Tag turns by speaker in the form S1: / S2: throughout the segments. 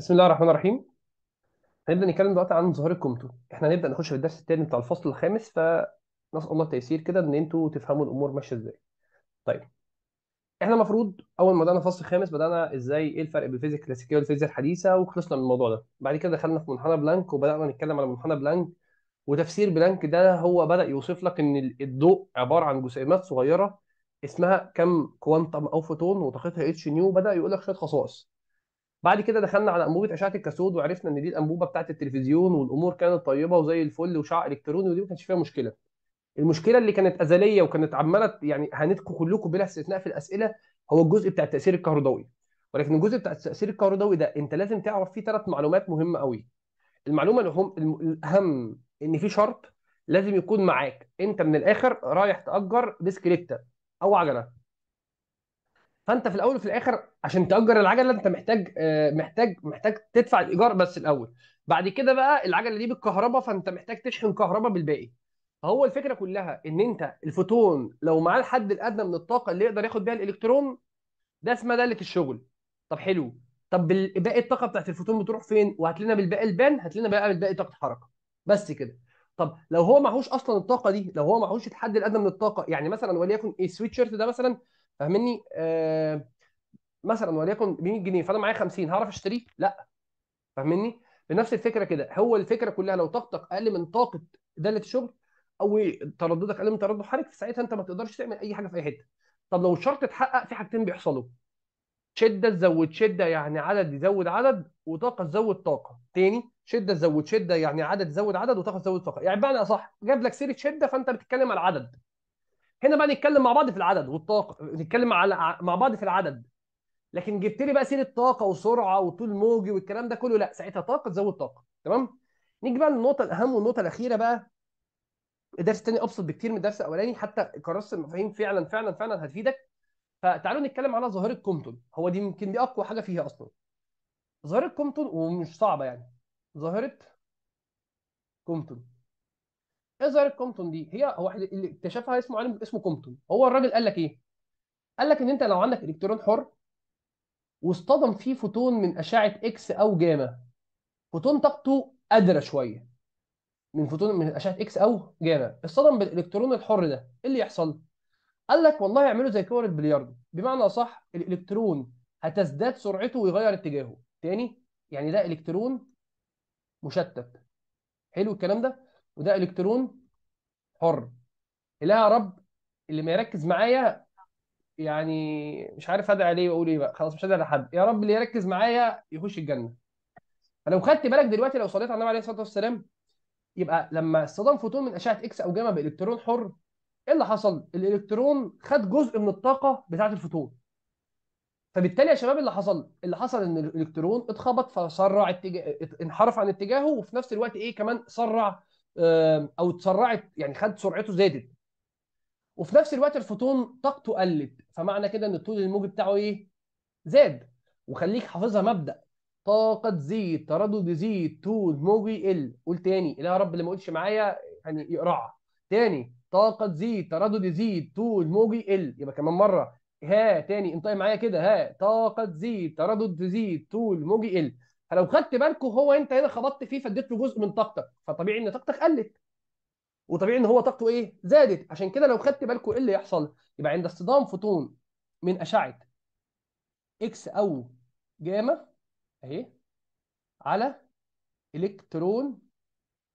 S1: بسم الله الرحمن الرحيم هنبدأ نتكلم دلوقتي عن ظاهرة كومتو احنا هنبدأ نخش في الدرس التاني بتاع الفصل الخامس فنسأل الله التيسير كده ان انتوا تفهموا الامور ماشية ازاي طيب احنا المفروض اول ما بدأنا الفصل الخامس بدأنا ازاي ايه الفرق بين الفيزياء الكلاسيكية والفيزياء الحديثة وخلصنا من الموضوع ده بعد كده دخلنا في منحنى بلانك وبدأنا نتكلم على منحنى بلانك وتفسير بلانك ده هو بدأ يوصف لك ان الضوء عبارة عن جسيمات صغيرة اسمها كم كوانتم او فوتون وطاقتها اتش نيو بدأ يقول لك شوية خصائص بعد كده دخلنا على انبوبه اشعه الكاثود وعرفنا ان دي الانبوبه بتاعه التلفزيون والامور كانت طيبه وزي الفل وشعاع الكتروني ودي ما كانش فيها مشكله المشكله اللي كانت ازليه وكانت عماله يعني هندكم كلكم بلا استثناء في الاسئله هو الجزء بتاع التاثير الكهربائي ولكن الجزء بتاع التاثير الكهربائي ده انت لازم تعرف فيه ثلاث معلومات مهمه قوي المعلومه الاهم ان في شرط لازم يكون معاك انت من الاخر رايح تاجر بسكليته او عجله فانت في الاول وفي الاخر عشان تاجر العجله انت محتاج آه، محتاج محتاج تدفع الايجار بس الاول بعد كده بقى العجله دي بالكهرباء فانت محتاج تشحن كهرباء بالباقي فهو الفكره كلها ان انت الفوتون لو معاه الحد الادنى من الطاقه اللي يقدر ياخد بيها الالكترون ده اسمها داله الشغل طب حلو طب باقي الطاقه بتاعت الفوتون بتروح فين وهات لنا بالباقي البان هات لنا بقى بالباقي طاقه حركه بس كده طب لو هو معهوش اصلا الطاقه دي لو هو معهوش الحد الادنى من الطاقه يعني مثلا وليكن السويتشيرت ده مثلا فاهمني آه مثلا وليكن ب 100 جنيه فانا معايا 50 هعرف اشتريه لا فاهمني بنفس الفكره كده هو الفكره كلها لو طاقتك اقل من طاقه داله الشغل او ترددك اقل من تردد حركي ساعتها انت ما تقدرش تعمل اي حاجه في اي حته طب لو الشرط اتحقق في حاجتين بيحصلوا شده تزود شده يعني عدد يزود عدد وطاقه تزود طاقه تاني شده تزود شده يعني عدد يزود عدد وطاقه تزود طاقه يعني بمعنى اصح جاب لك سيره شده فانت بتتكلم على العدد هنا بقى نتكلم مع بعض في العدد والطاقه نتكلم على مع بعض في العدد لكن جبت لي بقى سيره طاقه وسرعه وطول موجي والكلام ده كله لا ساعتها طاقه تزود طاقه تمام نيجي بقى للنقطه الاهم والنقطه الاخيره بقى الدرس الثاني ابسط بكتير من الدرس الاولاني حتى كراسه المفاهيم فعلا فعلا فعلا هتفيدك فتعالوا نتكلم على ظاهره كومتون هو دي يمكن دي اقوى حاجه فيها اصلا ظاهره كومتون ومش صعبه يعني ظاهره كومتون ايه ظاهره كومبتون دي هي هو اللي اكتشفها اسمه عالم اسمه كومبتون هو الراجل قال لك ايه قال لك ان انت لو عندك الكترون حر واصطدم فيه فوتون من اشعه اكس او جاما فوتون طاقته قادرة شويه من فوتون من اشعه اكس او جاما اصطدم بالالكترون الحر ده ايه اللي يحصل قال لك والله يعملوا زي كوره البلياردو بمعنى اصح الالكترون هتزداد سرعته ويغير اتجاهه تاني يعني ده الكترون مشتت حلو الكلام ده وده الكترون حر اله يا رب اللي ما يركز معايا يعني مش عارف ادعي عليه واقول ايه بقى خلاص مش هدعي لحد يا رب اللي يركز معايا يخش الجنه فلو خدت بالك دلوقتي لو صليت على النبي عليه الصلاه والسلام يبقى لما اصطدم فوتون من اشعه اكس او جاما بالكترون حر ايه اللي حصل؟ الالكترون خد جزء من الطاقه بتاعه الفوتون فبالتالي يا شباب اللي حصل اللي حصل ان الالكترون اتخبط فسرع اتجاه انحرف عن اتجاهه وفي نفس الوقت ايه كمان سرع او اتسرعت يعني خد سرعته زادت وفي نفس الوقت الفوتون طاقته قلت فمعنى كده ان الطول الموجي بتاعه ايه زاد وخليك حافظها مبدا طاقه تزيد تردد يزيد طول موجي يقل قول تاني لا يا رب اللي ما قلتش معايا يعني يقرعها تاني طاقه تزيد تردد يزيد طول موجي يقل يبقى كمان مره ها تاني انطقي معايا كده ها طاقه تزيد تردد تزيد طول موجي يقل فلو خدت بالكوا هو انت هنا خبطت فيه فاديت له جزء من طاقتك فطبيعي ان طاقتك قلت وطبيعي ان هو طاقته ايه زادت عشان كده لو خدت بالكوا ايه اللي يحصل يبقى عند اصطدام فوتون من اشعه اكس او جاما اهي على الكترون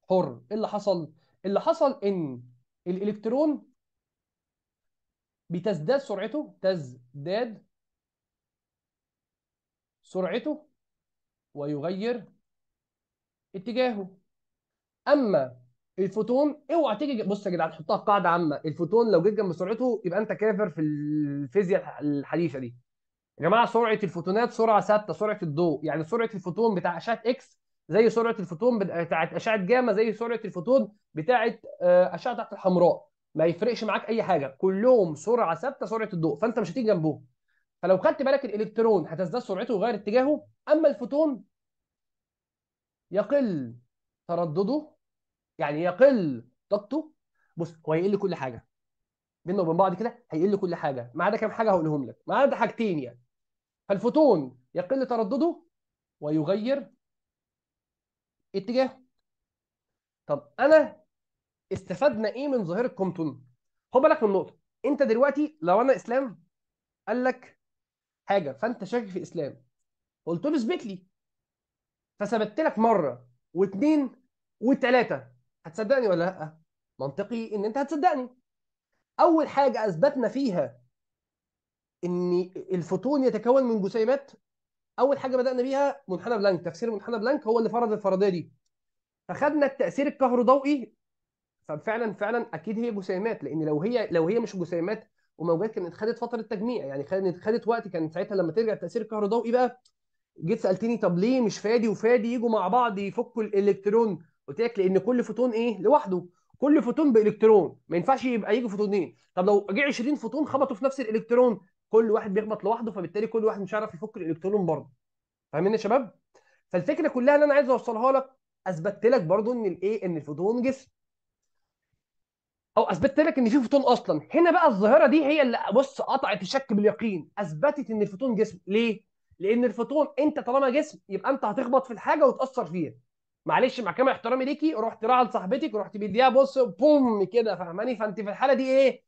S1: حر ايه اللي حصل اللي حصل ان الالكترون بتزداد سرعته تزداد سرعته ويغير اتجاهه اما الفوتون اوعى تيجي بص يا جدعان حطها قاعده عامه الفوتون لو جيت جنب سرعته يبقى انت كافر في الفيزياء الحديثه دي يا جماعه سرعه الفوتونات سرعه ثابته سرعه الضوء يعني سرعه الفوتون بتاع اشعه اكس زي سرعه الفوتون بتاعت اشعه جاما زي سرعه الفوتون بتاعت آه، اشعه تحت الحمراء ما يفرقش معاك اي حاجه كلهم سرعه ثابته سرعه الضوء فانت مش هتيجي جنبهم فلو خدت بالك الالكترون هتزداد سرعته ويغير اتجاهه اما الفوتون يقل تردده يعني يقل طاقته بص هو هيقل كل حاجه بينه وبين بعض كده هيقل كل حاجه ما عدا كام حاجه هقولهم لك ما عدا حاجتين يعني فالفوتون يقل تردده ويغير اتجاهه طب انا استفدنا ايه من ظاهره كومتون خد بالك من نقطه انت دلوقتي لو انا اسلام قال لك حاجه فانت شاكك في الاسلام قلت له اثبت لي فثبت لك مره واثنين وثلاثه هتصدقني ولا لا منطقي ان انت هتصدقني اول حاجه اثبتنا فيها ان الفوتون يتكون من جسيمات اول حاجه بدانا بيها منحنى بلانك تفسير منحنى بلانك هو اللي فرض الفرضيه دي فخدنا التاثير الكهروضوئي ففعلا فعلا اكيد هي جسيمات لان لو هي لو هي مش جسيمات وموجات كانت خدت فتره تجميع يعني خدت خدت وقت كان ساعتها لما ترجع التاثير الكهربائي بقى جيت سالتني طب ليه مش فادي وفادي يجوا مع بعض يفكوا الالكترون قلت لك لان كل فوتون ايه لوحده كل فوتون بالكترون ما ينفعش يبقى يجي فوتونين طب لو جه 20 فوتون خبطوا في نفس الالكترون كل واحد بيخبط لوحده فبالتالي كل واحد مش هيعرف يفك الالكترون برضه فاهمين يا شباب فالفكره كلها اللي انا عايز اوصلها لك اثبتت لك برضه ان الايه ان الفوتون جسم او اثبتت لك ان في فوتون اصلا هنا بقى الظاهره دي هي اللي بص قطعت الشك باليقين اثبتت ان الفوتون جسم ليه لان الفوتون انت طالما جسم يبقى انت هتخبط في الحاجه وتاثر فيها معلش مع كامل احترامي ليكي رحت راعي لصاحبتك ورحت مديها بص بوم كده فاهماني فانت في الحاله دي ايه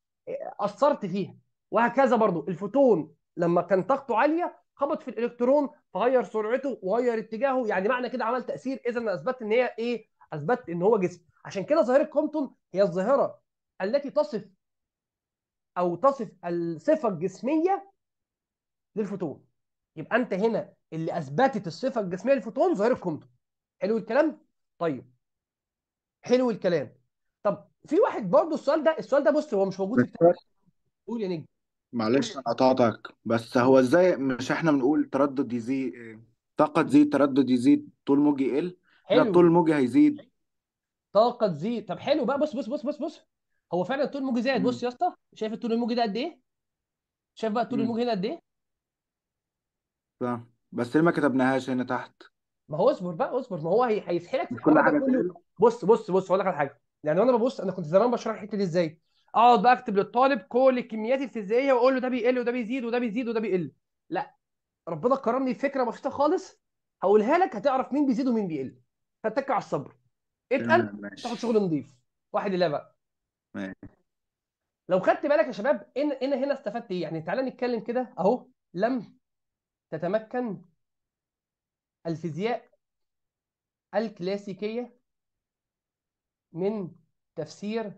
S1: اثرت فيها وهكذا برضو الفوتون لما كان طاقته عاليه خبط في الالكترون فغير سرعته وغير اتجاهه يعني معنى كده عمل تاثير اذا اثبت ان هي ايه اثبت ان هو جسم عشان كده ظاهره كومبتون هي الظاهره التي تصف او تصف الصفه الجسميه للفوتون يبقى انت هنا اللي اثبتت الصفه الجسميه للفوتون ظاهره كومتون حلو الكلام طيب حلو الكلام طب في واحد برضه السؤال ده السؤال ده بص هو مش موجود في التاريخ قول يا نجم معلش انا قطعتك بس هو ازاي مش احنا بنقول تردد يزيد طاقة تزيد تردد يزيد طول موج يقل لا حلو طول الموج هيزيد طاقة تزيد طب حلو بقى بص بص بص بص بص هو فعلا الطول الموجي زائد بص يا اسطى شايف الطول الموجي ده قد ايه؟ شايف بقى الطول الموجي هنا قد ايه؟ فاهم بس ليه ما كتبناهاش هنا تحت ما هو اصبر بقى اصبر ما هو هيسحلك في مش كل الحوار ده حاجه كله تقلق بص بص بص هقول لك على حاجه يعني انا ببص انا كنت زمان بشرح الحته دي ازاي اقعد بقى اكتب للطالب كل الكميات الفيزيائيه واقول له ده بيقل وده بيزيد وده بيزيد وده بيقل لا ربنا كرمني بفكره بسيطه خالص هقولها لك هتعرف مين بيزيد ومين بيقل فاتك على الصبر اتقل تمام تاخد شغل نظيف واحد لله بقى لو خدت بالك يا شباب ان ان هنا استفدت ايه يعني تعالى نتكلم كده اهو لم تتمكن الفيزياء الكلاسيكيه من تفسير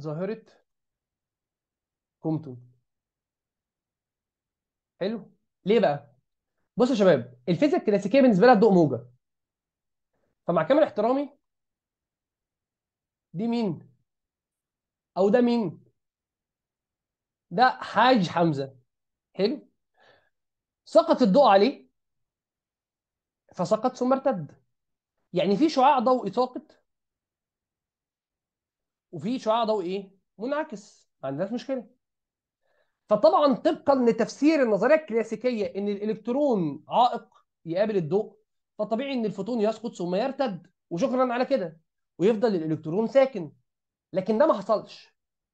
S1: ظاهره كومتون حلو ليه بقى بصوا يا شباب الفيزياء الكلاسيكيه بالنسبه لها الضوء موجه فمع كامل احترامي دي مين او ده مين ده حاج حمزه حلو سقط الضوء عليه فسقط ثم ارتد يعني في شعاع ضوئي ساقط وفي شعاع ضوئي ايه منعكس ما عندناش مشكله فطبعا طبقا لتفسير النظريه الكلاسيكيه ان الالكترون عائق يقابل الضوء فطبيعي ان الفوتون يسقط ثم يرتد وشكرا على كده ويفضل الالكترون ساكن لكن ده ما حصلش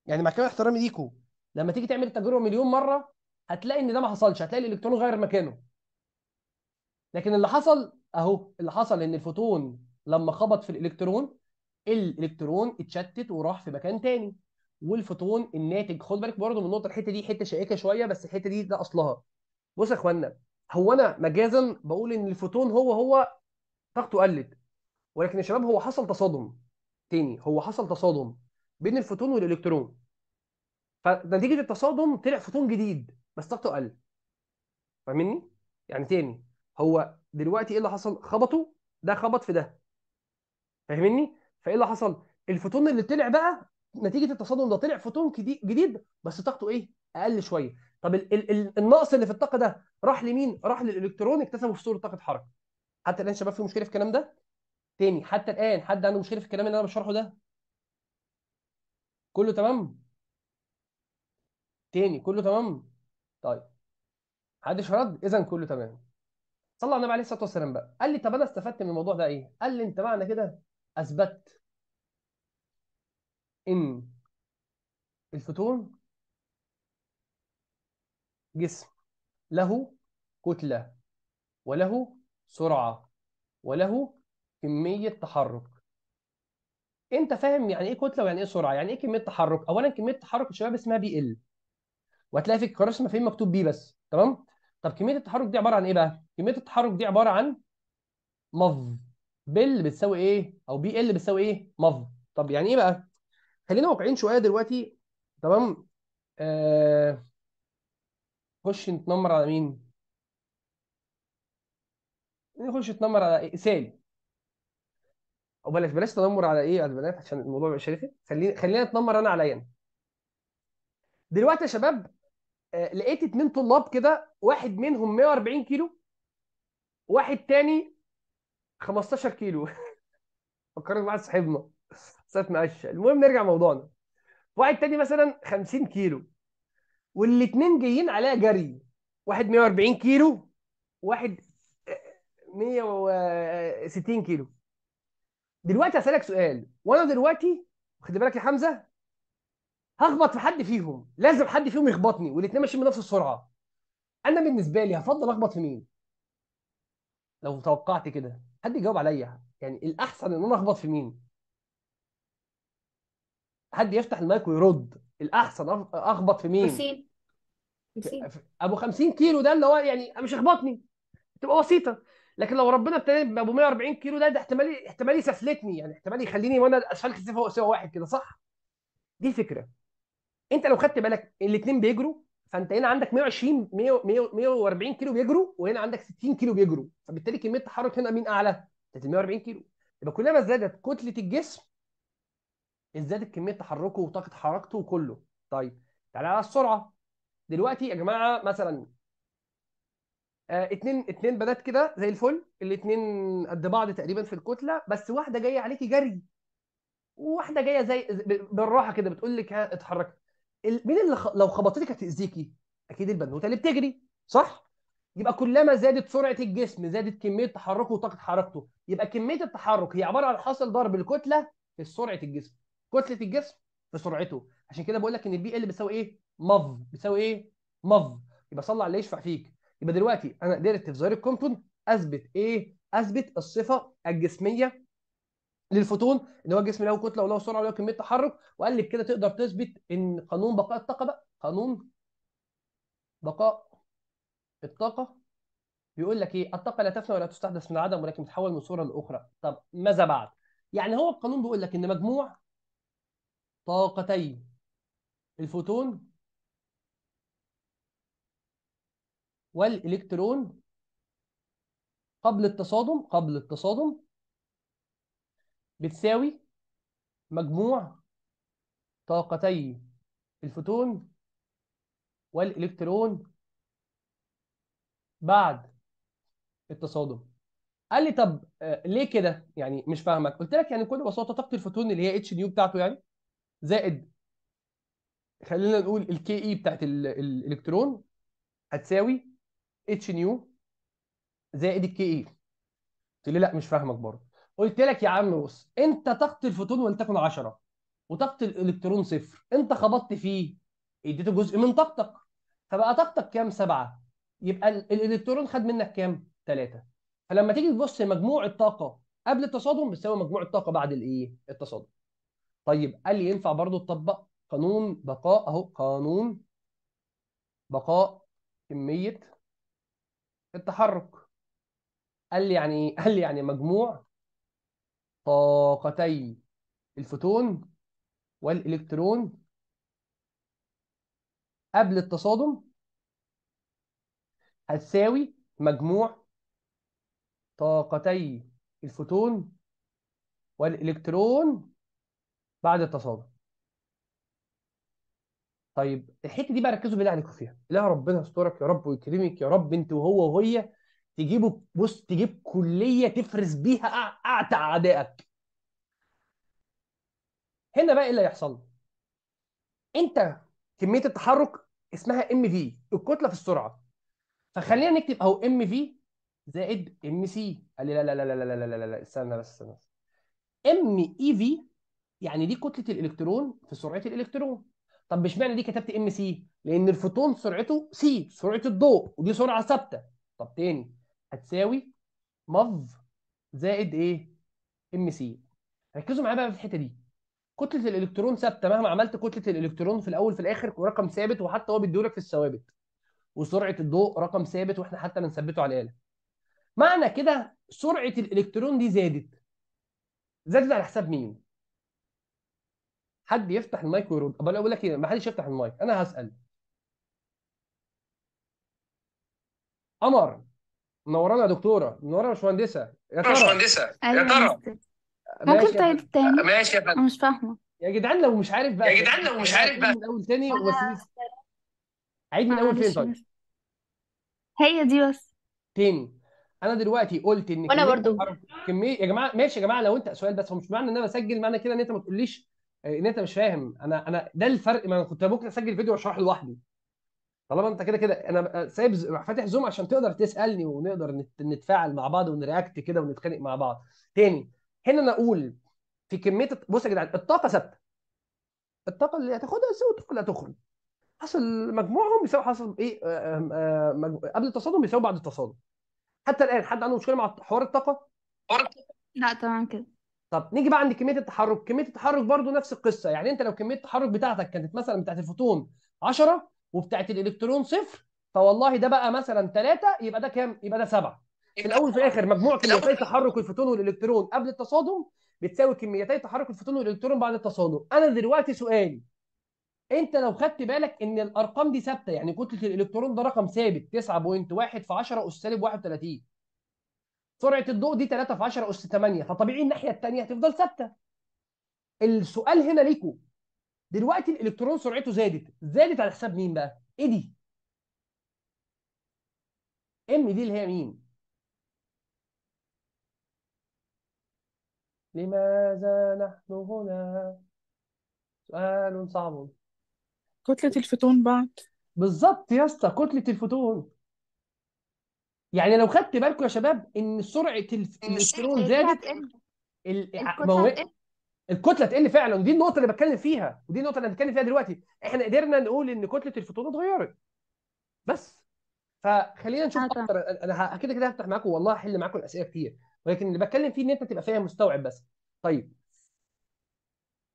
S1: يعني مع كامل احترامي ليكو لما تيجي تعمل التجربه مليون مره هتلاقي ان ده ما حصلش هتلاقي الالكترون غير مكانه لكن اللي حصل اهو اللي حصل ان الفوتون لما خبط في الالكترون الالكترون اتشتت وراح في مكان تاني والفوتون الناتج خد بالك برضه من النقطه الحته دي حته شائكه شويه بس الحته دي ده اصلها بص يا اخوانا هو انا مجازا بقول ان الفوتون هو هو طاقته قلت ولكن يا شباب هو حصل تصادم تاني هو حصل تصادم بين الفوتون والالكترون فنتيجه التصادم طلع فوتون جديد بس طاقته قل فاهمني يعني تاني هو دلوقتي ايه اللي حصل خبطوا ده خبط في ده فاهمني فايه اللي حصل الفوتون اللي طلع بقى نتيجه التصادم ده طلع فوتون جديد بس طاقته ايه اقل شويه طب ال ال ال النقص اللي في الطاقه ده راح لمين؟ راح للالكترون اكتسبه في صوره طاقه حركه. حتى الان شباب في مشكله في الكلام ده؟ تاني حتى الان حد عنده مشكله في الكلام اللي انا بشرحه ده؟ كله تمام؟ تاني كله تمام؟ طيب محدش رد؟ اذا كله تمام. صلى على النبي عليه الصلاه والسلام بقى قال لي طب انا استفدت من الموضوع ده ايه؟ قال لي انت معنى كده اثبت ان الفوتون جسم له كتلة وله سرعة وله كمية تحرك انت فاهم يعني ايه كتله ويعني ايه سرعه يعني ايه كميه تحرك اولا كميه تحرك الشباب اسمها بي ال وهتلاقي في الكراسي ما فين مكتوب بي بس تمام طب كميه التحرك دي عباره عن ايه بقى كميه التحرك دي عباره عن مظ بل بتساوي ايه او بي ال بتساوي ايه مظ طب يعني ايه بقى خلينا واقعيين شويه دلوقتي تمام آه خش تنمر على مين؟ يخش يتنمر على إيه؟ سالي وبلاش بلاش تنمر على ايه على البنات عشان الموضوع يبقى شريفي خلينا خلينا نتنمر انا عليا دلوقتي يا شباب آه، لقيت اتنين طلاب كده واحد منهم 140 كيلو واحد تاني 15 كيلو فكرت واحد صاحبنا ساعة مقشه المهم نرجع موضوعنا واحد تاني مثلا 50 كيلو والاثنين جايين عليها جري واحد 140 كيلو واحد 160 آه، كيلو دلوقتي هسألك سؤال وانا دلوقتي واخد بالك يا حمزه هخبط في حد فيهم لازم حد فيهم يخبطني والاثنين ماشيين بنفس السرعه انا بالنسبه لي هفضل اخبط في مين لو توقعت كده حد يجاوب عليا يعني الاحسن ان انا اخبط في مين حد يفتح المايك ويرد الاحسن اخبط في مين 50 50 ابو 50 كيلو ده اللي هو يعني مش اخبطني تبقى بسيطه لكن لو ربنا ابتدى بابو 140 كيلو ده ده احتمال احتمال يسفلتني يعني احتمال يخليني وانا اسفلت فوق سوا واحد كده صح؟ دي الفكره انت لو خدت بالك الاثنين بيجروا فانت هنا عندك 120 140 كيلو بيجروا وهنا عندك 60 كيلو بيجروا فبالتالي كميه التحرك هنا مين اعلى؟ 140 كيلو يبقى كلما زادت كتله الجسم ازدادت كميه تحركه وطاقه حركته وكله طيب تعالى على السرعه دلوقتي يا جماعه مثلا آه اتنين اتنين بنات كده زي الفل الاتنين قد بعض تقريبا في الكتله بس واحده جايه عليكي جري وواحده جايه زي بالراحه كده بتقول لك ها اتحركي مين اللي خ... لو خبطتك هتاذيكي اكيد البنوته اللي بتجري صح يبقى كلما زادت سرعه الجسم زادت كميه تحركه وطاقه حركته يبقى كميه التحرك هي عباره عن حاصل ضرب الكتله في سرعه الجسم كتله الجسم في سرعته عشان كده بقول لك ان البي ال بتساوي ايه مظ بتساوي ايه مظ يبقى صلى على اللي يشفع فيك يبقى دلوقتي انا قدرت في ظاهره كومبتون اثبت ايه اثبت الصفه الجسميه للفوتون ان هو الجسم له كتله وله سرعه وله كميه تحرك وقال لي بكده تقدر تثبت ان قانون بقاء الطاقه بقى قانون بقاء الطاقه بيقول لك ايه الطاقه لا تفنى ولا تستحدث من العدم ولكن تتحول من صوره لاخرى طب ماذا بعد يعني هو القانون بيقول لك ان مجموع طاقتي الفوتون والإلكترون قبل التصادم قبل التصادم بتساوي مجموع طاقتي الفوتون والإلكترون بعد التصادم قال لي طب آه، ليه كده يعني مش فاهمك قلت لك يعني بكل بساطه طاقه الفوتون اللي هي اتش نيو بتاعته يعني زائد خلينا نقول الكي اي e بتاعت الالكترون هتساوي اتش نيو زائد الكي اي e. قلت لي لا مش فاهمك برضه قلت لك يا عم بص انت طاقه الفوتون ولتكن 10 وطاقه الالكترون صفر انت خبطت فيه اديته جزء من طاقتك فبقى طاقتك كام 7 يبقى الالكترون خد منك كام 3 فلما تيجي تبص مجموع الطاقه قبل التصادم بتساوي مجموع الطاقه بعد الايه e، التصادم طيب قال لي ينفع برضو تطبق قانون بقاء اهو قانون بقاء كميه التحرك قال لي يعني إيه؟ قال لي يعني مجموع طاقتي الفوتون والالكترون قبل التصادم هتساوي مجموع طاقتي الفوتون والالكترون بعد التصادم طيب الحته دي بقى ركزوا بالله عليكم فيها لا ربنا يسترك يا رب ويكرمك يا رب انت وهو وهي تجيبوا بص تجيب كليه تفرز بيها اعتى اعدائك هنا بقى ايه اللي هيحصل انت كميه التحرك اسمها ام في الكتله في السرعه فخلينا نكتب اهو ام في زائد ام سي قال لي لا لا لا لا لا لا لا لا استنى بس استنى ام اي في يعني دي كتله الالكترون في سرعه الالكترون طب اشمعنى دي كتبت ام سي لان الفوتون سرعته سي سرعه الضوء ودي سرعه ثابته طب تاني هتساوي مف زائد ايه ام سي ركزوا معايا بقى في الحته دي كتله الالكترون ثابته مهما عملت كتله الالكترون في الاول في الاخر رقم ثابت وحتى هو بيديهولك في الثوابت وسرعه الضوء رقم ثابت واحنا حتى بنثبته على الاله معنى كده سرعه الالكترون دي زادت زادت على حساب مين حد يفتح المايك ويرد طب انا اقول لك ايه ما حدش يفتح المايك انا هسال قمر منورانا يا دكتوره منورانا يا باشمهندسه يا ترى باشمهندسه يا أيوة، ترى ممكن تعيد طيب تاني؟ ماشي يا فندم انا مش فاهمه يا جدعان لو مش عارف بقى يا جدعان لو مش عارف بقى من الاول تاني بس عيد من الاول فين طيب هي دي بس تاني انا دلوقتي قلت ان وانا كميه برضو كميه يا جماعه ماشي يا جماعه لو انت سؤال بس هو مش معنى ان انا بسجل معنى كده ان انت ما تقوليش إيه، ان انت مش فاهم انا انا ده الفرق ما انا كنت ممكن اسجل فيديو واشرح لوحدي طالما انت كده كده انا آه، سايب فاتح زوم عشان تقدر تسالني ونقدر نتفاعل مع بعض ونرياكت كده ونتخانق مع بعض تاني هنا انا اقول في كميه بص يا جدعان الطاقه ثابته الطاقه اللي هتاخدها تساوي الطاقه اللي هتخرج حصل مجموعهم بيساوي حصل ايه آآ آه، آه، قبل التصادم بيساوي بعد التصادم حتى الان حد عنده مشكله مع حوار الطاقه؟ لا تمام كده طب نيجي بقى عند كميه التحرك كميه التحرك برضو نفس القصه يعني انت لو كميه التحرك بتاعتك كانت مثلا بتاعت الفوتون 10 وبتاعت الالكترون صفر فوالله ده بقى مثلا 3 يبقى ده كام يبقى ده 7 في الاول وفي الاخر مجموع كميتي تحرك الفوتون والالكترون قبل التصادم بتساوي كميتي تحرك الفوتون والالكترون بعد التصادم انا دلوقتي سؤالي انت لو خدت بالك ان الارقام دي ثابته يعني كتله الالكترون ده رقم ثابت 9.1 في 10 اس سالب 31 سرعه الضوء دي 3 في 10 اس 8 فطبيعي الناحيه الثانيه هتفضل ثابته السؤال هنا ليكم دلوقتي الالكترون سرعته زادت زادت على حساب مين بقى ايه دي ام دي اللي هي مين لماذا نحن هنا سؤال صعب كتلة الفوتون بعد بالظبط يا اسطى كتلة الفوتون يعني لو خدت بالكم يا شباب ان سرعه الالكترون زادت الكتله تقل فعلا ودي النقطه اللي بتكلم فيها ودي النقطه اللي بتكلم فيها دلوقتي احنا قدرنا نقول ان كتله الفوتون اتغيرت بس فخلينا نشوف آه. طيب. اكتر انا كده كده هفتح معاكم والله هحل معاكم الاسئله كتير ولكن اللي بتكلم فيه ان انت تبقى فاهم مستوعب بس طيب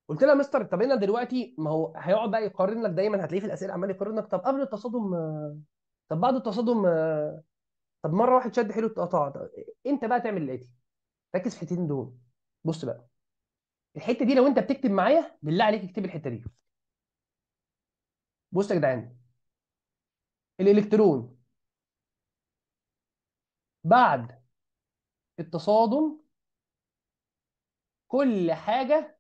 S1: قلت لها مستر طب انا دلوقتي ما هو هيقعد بقى يقارن لك دايما هتلاقيه في الاسئله عمال يقارن لك طب قبل التصادم آه، طب بعد التصادم آه، طب مره واحد شد حلو اتقطع انت امتى بقى تعمل الاتي ركز في الحتتين دول بص بقى الحته دي لو انت بتكتب معايا بالله عليك اكتب الحته دي بص يا جدعان الالكترون بعد التصادم كل حاجه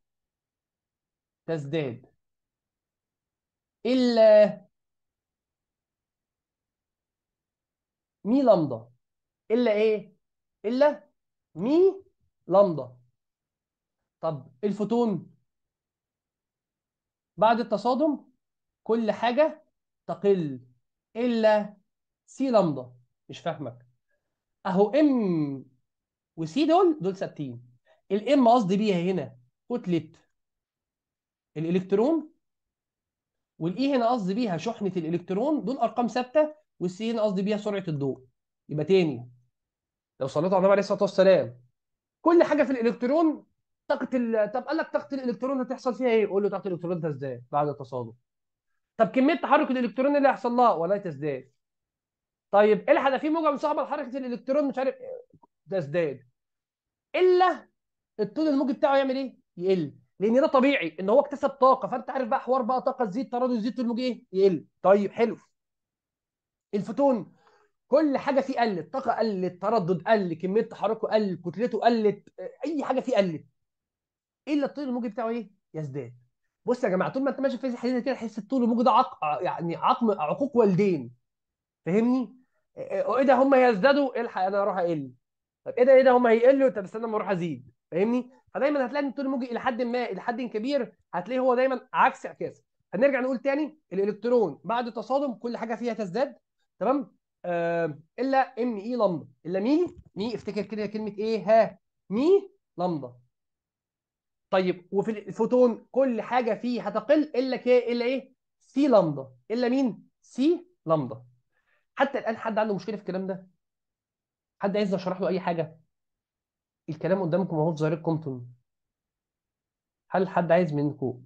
S1: تزداد الا مي لامدا الا ايه الا مي لامدا طب الفوتون بعد التصادم كل حاجه تقل الا سي لامدا مش فاهمك اهو ام وسي دول دول ثابتين الام قصدي بيها هنا كتله الالكترون والاي e هنا قصدي بيها شحنه الالكترون دول ارقام ثابته والسين قصدي بيها سرعه الضوء يبقى تاني لو صليت على النبي عليه الصلاه والسلام كل حاجه في الالكترون طاقه ال... طب قال لك طاقه الالكترون هتحصل فيها ايه؟ قول له طاقه الالكترون تزداد بعد التصادم. طب كميه تحرك الالكترون اللي هيحصل لها ولا تزداد. طيب إيه الحق في موجه مصاحبه لحركه الالكترون مش عارف تزداد. الا الطول الموجي بتاعه يعمل ايه؟ يقل لان ده طبيعي ان هو اكتسب طاقه فانت عارف بقى حوار بقى طاقه تزيد تردد يزيد طول الموجي ايه؟ يقل. طيب حلو الفوتون كل حاجه فيه قلت طاقه قلت تردد قل كميه تحركه قل كتلته قلت اي حاجه فيه قلت إيه الا الطول الموجي بتاعه ايه يزداد بص يا جماعه طول ما انت ماشي في الحديده كده تحس الطول الموجي ده عق... يعني عقم عقوق والدين فاهمني آه، آه، ايه ده هم هيزدادوا الحق انا اروح اقل طب ايه ده ايه ده هم هيقلوا طب استنى اما اروح ازيد فاهمني فدايما هتلاقي ان الطول الموجي الى حد ما الى حد كبير هتلاقيه هو دايما عكس اعكاس هنرجع نقول تاني الالكترون بعد التصادم كل حاجه فيها تزداد تمام آه الا ام اي لامدا الا مي مي افتكر كده كلمه ايه ها مي لامدا طيب وفي الفوتون كل حاجه فيه هتقل الا ك الا ايه سي لامدا الا مين سي لامدا حتى الان حد عنده مشكله في الكلام ده حد عايز اشرح له اي حاجه الكلام قدامكم اهو في ظاهره كومبتون هل حد عايز منكم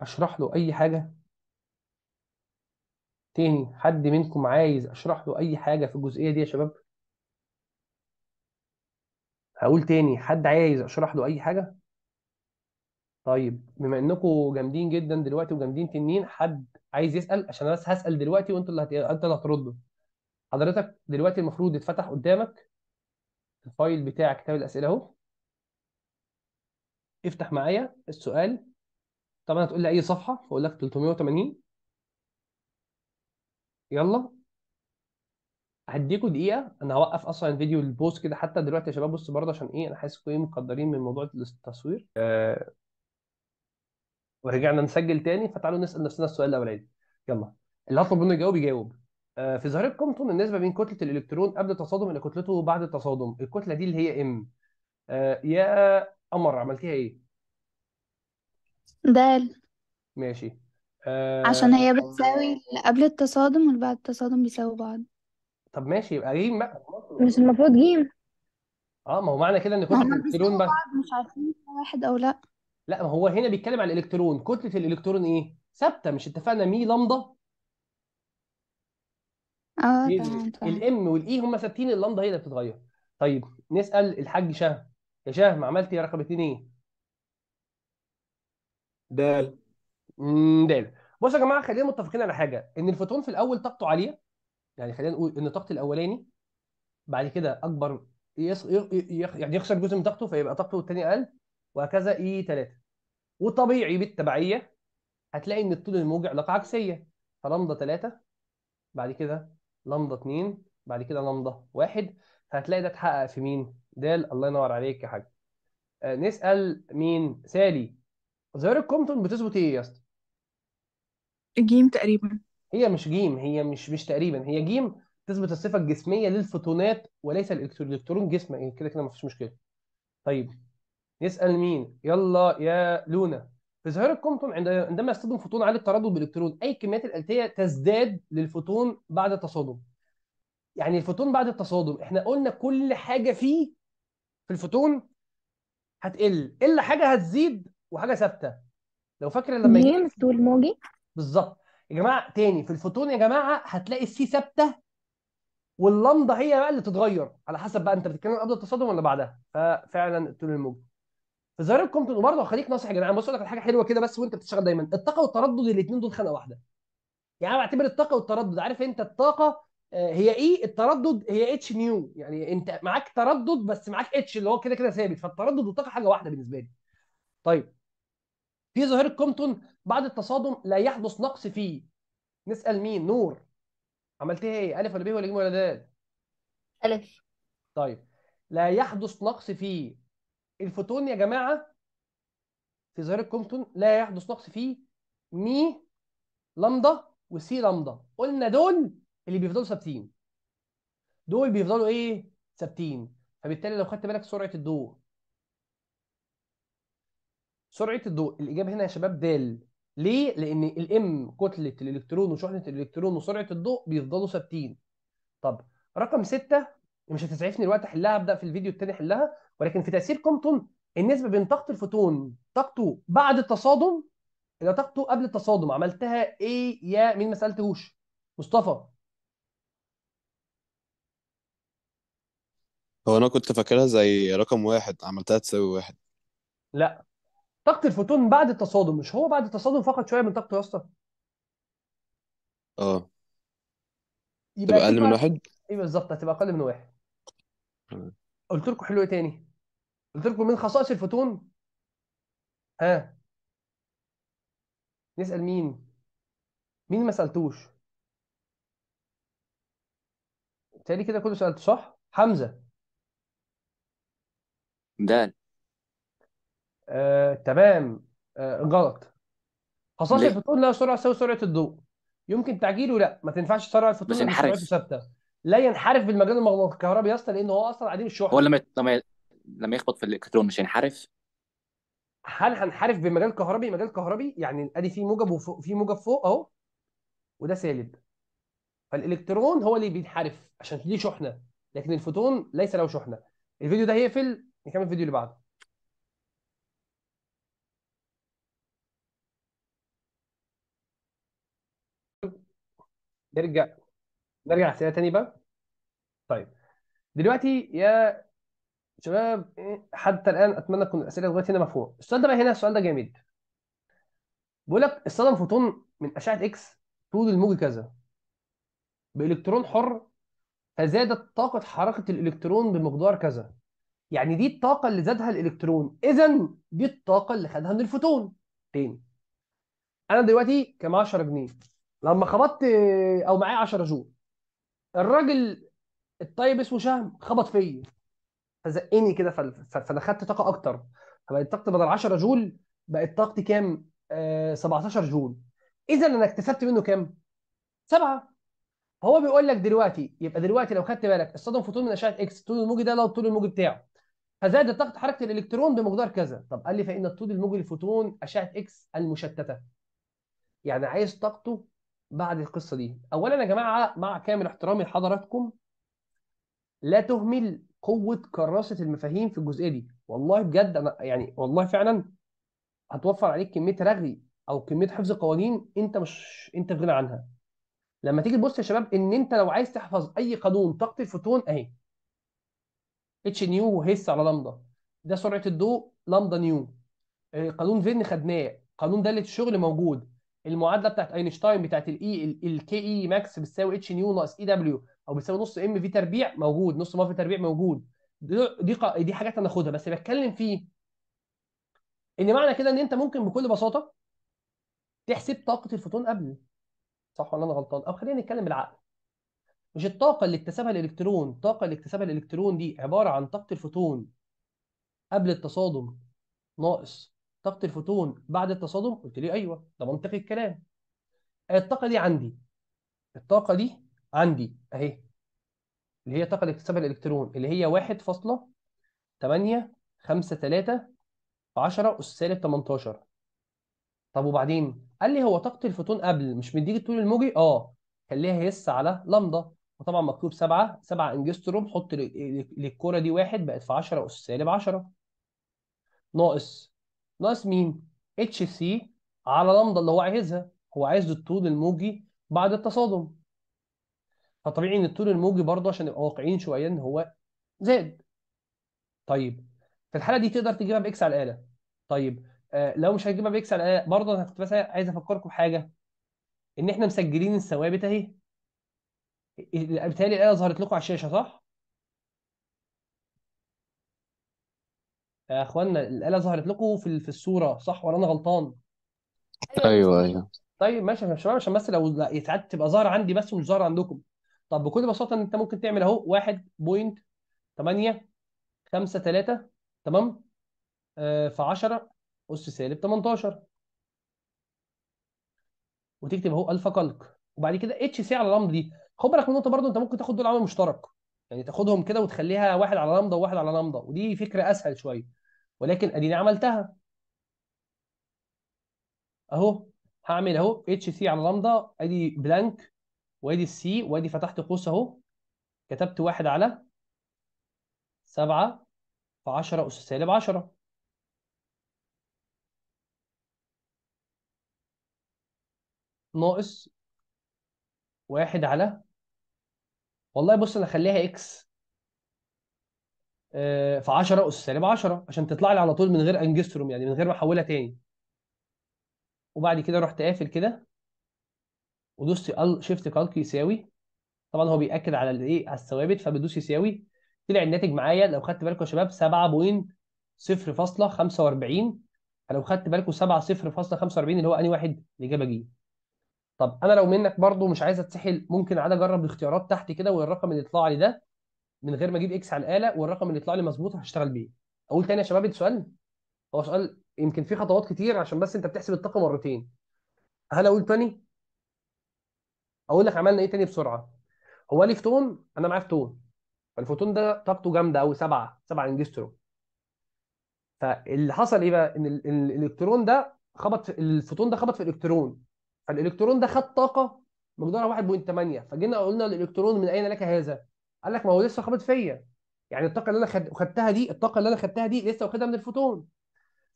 S1: اشرح له اي حاجه تاني حد منكم عايز اشرح له اي حاجه في الجزئيه دي يا شباب هقول تاني حد عايز اشرح له اي حاجه طيب بما انكم جامدين جدا دلوقتي وجامدين تنين حد عايز يسال عشان انا بس هسال دلوقتي وانت اللي هت... انت اللي هتردوا حضرتك دلوقتي المفروض يتفتح قدامك الفايل بتاع كتاب الاسئله اهو افتح معايا السؤال طبعا هتقول لي اي صفحه فاقول لك 380 يلا هديكوا دقيقة أنا هوقف أصلا الفيديو البوست كده حتى دلوقتي يا شباب بصوا برضه عشان إيه أنا حاسسكم إيه مقدرين من موضوع التصوير آه ورجعنا نسجل تاني فتعالوا نسأل نفسنا السؤال الأولاني يلا اللي هطلب منه يجاوب يجاوب آه في ظاهرة كومتون النسبة بين كتلة الإلكترون قبل التصادم إلى كتلته بعد التصادم الكتلة دي اللي هي إم آه يا قمر عملتيها إيه؟ دال ماشي عشان آه، هي بتساوي اللي قبل التصادم واللي بعد التصادم بيساوي بعض طب ماشي يبقى ج بقى يعني. مش المفروض جيم اه ما هو معنى كده ان ما كتله هما الالكترون بيساووا بس بعض مش عارفين واحد او لا لا ما هو هنا بيتكلم على الالكترون كتله الالكترون ايه ثابته مش اتفقنا مي لامدا اه تمام تمام الام والاي هم ثابتين اللامدا هي اللي بتتغير طيب نسال الحاج شهم يا شهم عملت يا إيه؟ رقم اتنين ايه دال امم، ده بصوا يا جماعه خلينا متفقين على حاجه ان الفوتون في الاول طاقته عاليه يعني خلينا نقول ان طاقه الاولاني بعد كده اكبر يص... يعني يخسر جزء من طاقته فيبقى طاقته الثاني اقل وهكذا e اي 3 وطبيعي بالتبعيه هتلاقي ان الطول الموج علاقه عكسيه فلمضه 3 بعد كده لمضه 2 بعد كده لمضه 1 فهتلاقي ده اتحقق في مين؟ دال الله ينور عليك يا حاج. آه نسال مين؟ سالي ظاهره كومتون بتثبت ايه يا اسطى؟ جيم تقريبا هي مش جيم هي مش مش تقريبا هي جيم تثبت الصفه الجسميه للفوتونات وليس الالكترون الالكترون جسم ايه كده كده مفيش مشكله طيب نسال مين يلا يا لونا في ظاهرة الكمتون عندما يصطدم فوتون عالي التردد بالالكترون أي كميات الآلتية تزداد للفوتون بعد التصادم. يعني الفوتون بعد التصادم احنا قلنا كل حاجة فيه في الفوتون هتقل إلا حاجة هتزيد وحاجة ثابتة. لو فاكر لما جه الطول بالظبط يا جماعه تاني في الفوتون يا جماعه هتلاقي السي ثابته واللمضه هي بقى اللي تتغير على حسب بقى انت بتتكلم قبل التصادم ولا بعدها ففعلا الطول الموجب في ظاهره الكومبتون وبرضه هخليك ناصح يا جماعه بص اقول لك على حاجه حلوه كده بس وانت بتشتغل دايما الطاقه والتردد الاثنين دول خانه واحده يعني انا بعتبر الطاقه والتردد عارف انت الطاقه آه، هي ايه التردد هي اتش نيو يعني انت معاك تردد بس معاك اتش اللي هو كده كده ثابت فالتردد والطاقه حاجه واحده بالنسبه لي طيب في ظاهره كومبتون بعد التصادم لا يحدث نقص فيه نسأل مين نور عملتيها ايه ألف ولا ب ولا ج ولا د ألف طيب لا يحدث نقص فيه الفوتون يا جماعة في ظاهرة كومبتون لا يحدث نقص فيه مي لمدا وسي لندا قلنا دول اللي بيفضلوا ثابتين دول بيفضلوا ايه ثابتين فبالتالي لو خدت بالك سرعة الضوء سرعة الضوء الإجابة هنا يا شباب دال ليه؟ لان الام كتله الالكترون وشحنه الالكترون وسرعه الضوء بيفضلوا ثابتين. طب رقم سته مش هتسعفني الوقت احلها ابدا في الفيديو الثاني احلها ولكن في تاثير كومتون النسبه بين طاقه الفوتون طاقته بعد التصادم الى طاقته قبل التصادم عملتها ايه يا مين ما سالتهوش؟ مصطفى هو انا كنت فاكرها زي رقم واحد عملتها تساوي واحد لا طاقه الفوتون بعد التصادم مش هو بعد التصادم فقد شويه من طاقته يا اسطى اه يبقى تبقى اكيد اقل من بعد واحد ايوه بالظبط هتبقى اقل من واحد قلت لكم حلو ايه تاني قلت لكم من خصائص الفوتون ها نسال مين مين ما سالتوش تالي كده كله سالته صح حمزه ده آه، تمام آه، غلط خاصية ليه؟ الفوتون لها سرعة تساوي سرعة الضوء يمكن تعجيله لا ما تنفعش سرعه بس الفوتون لأن سرعته ثابتة لا ينحرف بالمجال المغناطيسي الكهربي يا اسطى لأن هو أصلا عليه هو الشحنة لما لما لما يخبط في الالكترون مش هينحرف هل هنحرف بمجال كهربي مجال كهربي يعني ادي في موجب وفوق في موجب فوق اهو وده سالب فالالكترون هو اللي بينحرف عشان ليه شحنه لكن الفوتون ليس له شحنه الفيديو ده هيقفل نكمل الفيديو اللي بعده نرجع نرجع اسئله تاني بقى طيب دلوقتي يا شباب حتى الان اتمنى تكون الاسئله لغايه هنا مفهومه السؤال ده بقى هنا السؤال ده جامد بيقول لك اصطدم فوتون من اشعه اكس طول الموج كذا بالكترون حر فزادت طاقه حركه الالكترون بمقدار كذا يعني دي الطاقه اللي زادها الالكترون اذا دي الطاقه اللي خدها من الفوتون تاني انا دلوقتي كام 10 جنيه لما خبطت او معايا 10 جول الراجل الطيب اسمه شهم خبط فيا فزقني كده فانا خدت طاقه اكتر فبقت طاقتي بدل 10 جول بقت طاقتي كام؟ آه 17 جول اذا انا اكتسبت منه كام؟ سبعه هو بيقول لك دلوقتي يبقى دلوقتي لو خدت بالك اصطدم فوتون من اشعه اكس طول الموجي ده لو طول الموجي بتاعه فزاد طاقه حركه الالكترون بمقدار كذا طب قال لي فان الطول الموجي للفوتون اشعه اكس المشتته يعني عايز طاقته بعد القصه دي اولا يا جماعه مع كامل احترامي لحضراتكم لا تهمل قوه كراسه المفاهيم في الجزئيه دي والله بجد انا يعني والله فعلا هتوفر عليك كميه رغي او كميه حفظ قوانين انت مش انت في غنى عنها لما تيجي تبص يا شباب ان انت لو عايز تحفظ اي قانون طاقه الفوتون اهي اتش نيو وهيس على لمضه ده سرعه الضوء لمضه نيو آه، قانون فين خدناه قانون داله الشغل موجود المعادله بتاعت اينشتاين بتاعت الاي e، الكي اي ماكس e بتساوي اتش نيو ناقص اي e دبليو او بتساوي نص ام في تربيع موجود نص ما في تربيع موجود دي دي حاجات انا اخدها بس بتكلم فيه ان معنى كده ان انت ممكن بكل بساطه تحسب طاقه الفوتون قبل صح ولا انا غلطان او خلينا نتكلم بالعقل مش الطاقه اللي اكتسبها الالكترون الطاقه اللي اكتسبها الالكترون دي عباره عن طاقه الفوتون قبل التصادم ناقص طاقه الفوتون بعد التصادم قلت لي ايوه ده منطقي الكلام الطاقه دي عندي الطاقه دي عندي اهي اللي هي الطاقه اللي اكتسبها الالكترون اللي هي 1.853 10 اس سالب 18 طب وبعدين قال لي هو طاقه الفوتون قبل مش مديك الطول الموجي اه خليها هيس على لمدا وطبعا مكتوب 7 7 انجستروم حط للكوره دي 1 بقت في 10 اس سالب 10 ناقص ناقص مين؟ اتش سي على لامدا اللي هو عايزها هو عايز الطول الموجي بعد التصادم فطبيعي ان الطول الموجي برضه عشان نبقى واقعيين شويه ان هو زاد طيب في الحاله دي تقدر تجيبها باكس على الاله طيب آه لو مش هتجيبها باكس على الاله برضه انا كنت بس عايز افكركم بحاجه ان احنا مسجلين الثوابت اهي إيه، بالتالي الاله ظهرت لكم على الشاشه صح يا اخوانا الآلة ظهرت لكم في في الصورة صح ولا انا غلطان ايوه ايوه ايوه, أيوة. طيب ماشي يا شباب عشان بس لو لا- ساعات تبقى ظاهرة عندي بس مش ظاهرة عندكم طب بكل بساطة انت ممكن تعمل اهو 1.8 5 3 تمام آه في 10 أس سالب 18 وتكتب اهو الفا كالك وبعد كده اتش سي على الامر دي خد بالك من نقطة برضه انت ممكن تاخد دول عامل مشترك يعني تاخدهم كده وتخليها واحد على لمضه وواحد على لمضه ودي فكره اسهل شويه ولكن اديني عملتها اهو هعمل اهو اتش سي على لمضه ادي بلانك وادي السي وادي فتحت قوس اهو كتبت واحد على سبعة في عشرة أس سالب عشرة ناقص واحد على والله بص انا اخليها اكس آه، في 10 اس سالب 10 عشان تطلع لي على طول من غير انجستروم يعني من غير ما احولها تاني وبعد كده رحت قافل كده ودوست شيفت كالك يساوي طبعا هو بياكد على الايه على الثوابت فبدوس يساوي طلع الناتج معايا لو خدت بالكم يا شباب 0.45 فلو خدت بالكم 0.45 اللي هو انهي واحد؟ الاجابه جي طب انا لو منك برضو مش عايز اتسحل ممكن عادي اجرب الاختيارات تحت كده والرقم اللي يطلع لي ده من غير ما اجيب اكس على الاله والرقم اللي يطلع لي مظبوط هشتغل بيه اقول تاني يا شباب السؤال هو سؤال يمكن فيه خطوات كتير عشان بس انت بتحسب الطاقه مرتين هل اقول تاني اقول لك عملنا ايه تاني بسرعه هو لي فوتون انا معايا فوتون فالفوتون ده طاقته جامده قوي سبعة سبعة انجسترو يعني فاللي حصل ايه بقى ان الالكترون ده خبط الفوتون ده خبط في الالكترون فالالكترون ده خد طاقه مقدارها 1.8 فجينا قلنا الالكترون من اين لك هذا؟ قال لك ما هو لسه خابط فيا يعني الطاقه اللي انا خد... خدتها دي الطاقه اللي انا خدتها دي لسه واخدها من الفوتون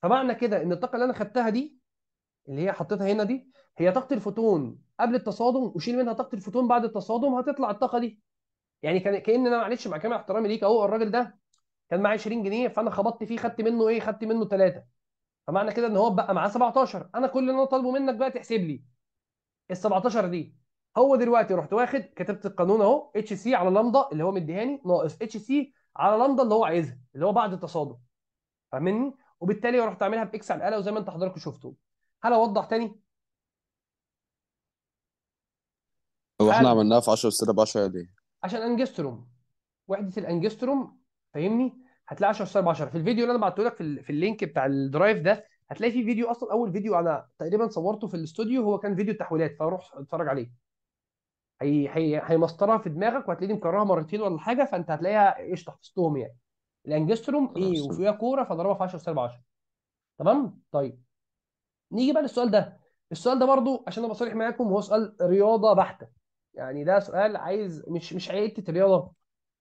S1: فمعنى كده ان الطاقه اللي انا خدتها دي اللي هي حطيتها هنا دي هي طاقه الفوتون قبل التصادم وشيل منها طاقه الفوتون بعد التصادم هتطلع الطاقه دي يعني كان كان انا معلش مع كامل احترامي ليك اهو الراجل ده كان معاه 20 جنيه فانا خبطت فيه خدت منه ايه خدت منه ثلاثه فمعنى كده ان هو بقى معاه 17 انا كل اللي انا طالبه منك بقى تحسب لي ال 17 دي هو دلوقتي رحت واخد كتبت القانون اهو اتش سي على لامدا اللي هو مديهاني ناقص اتش سي على لامدا اللي هو عايزها اللي هو بعد التصادم فاهمني وبالتالي رحت عاملها باكس على الاله وزي ما انت حضرتك شفتوا هل اوضح تاني هو احنا عملناها في 10 ستة ب 10 دي عشان انجستروم وحده الانجستروم فاهمني هتلاقي 10 ب 10 في الفيديو اللي انا بعته لك في اللينك بتاع الدرايف ده هتلاقي في فيديو اصلا اول فيديو انا تقريبا صورته في الاستوديو هو كان فيديو التحويلات فروح اتفرج عليه هي هي هيمسطرها في دماغك وهتلاقيني مكررها مرتين ولا حاجه فانت هتلاقيها قشطه حفظتهم يعني الانجستروم ايه وفيها كوره فضربها في 10 سالب 10 تمام طيب نيجي بقى للسؤال ده السؤال ده برضو عشان ابقى صريح معاكم هو سؤال رياضه بحته يعني ده سؤال عايز مش مش حته رياضه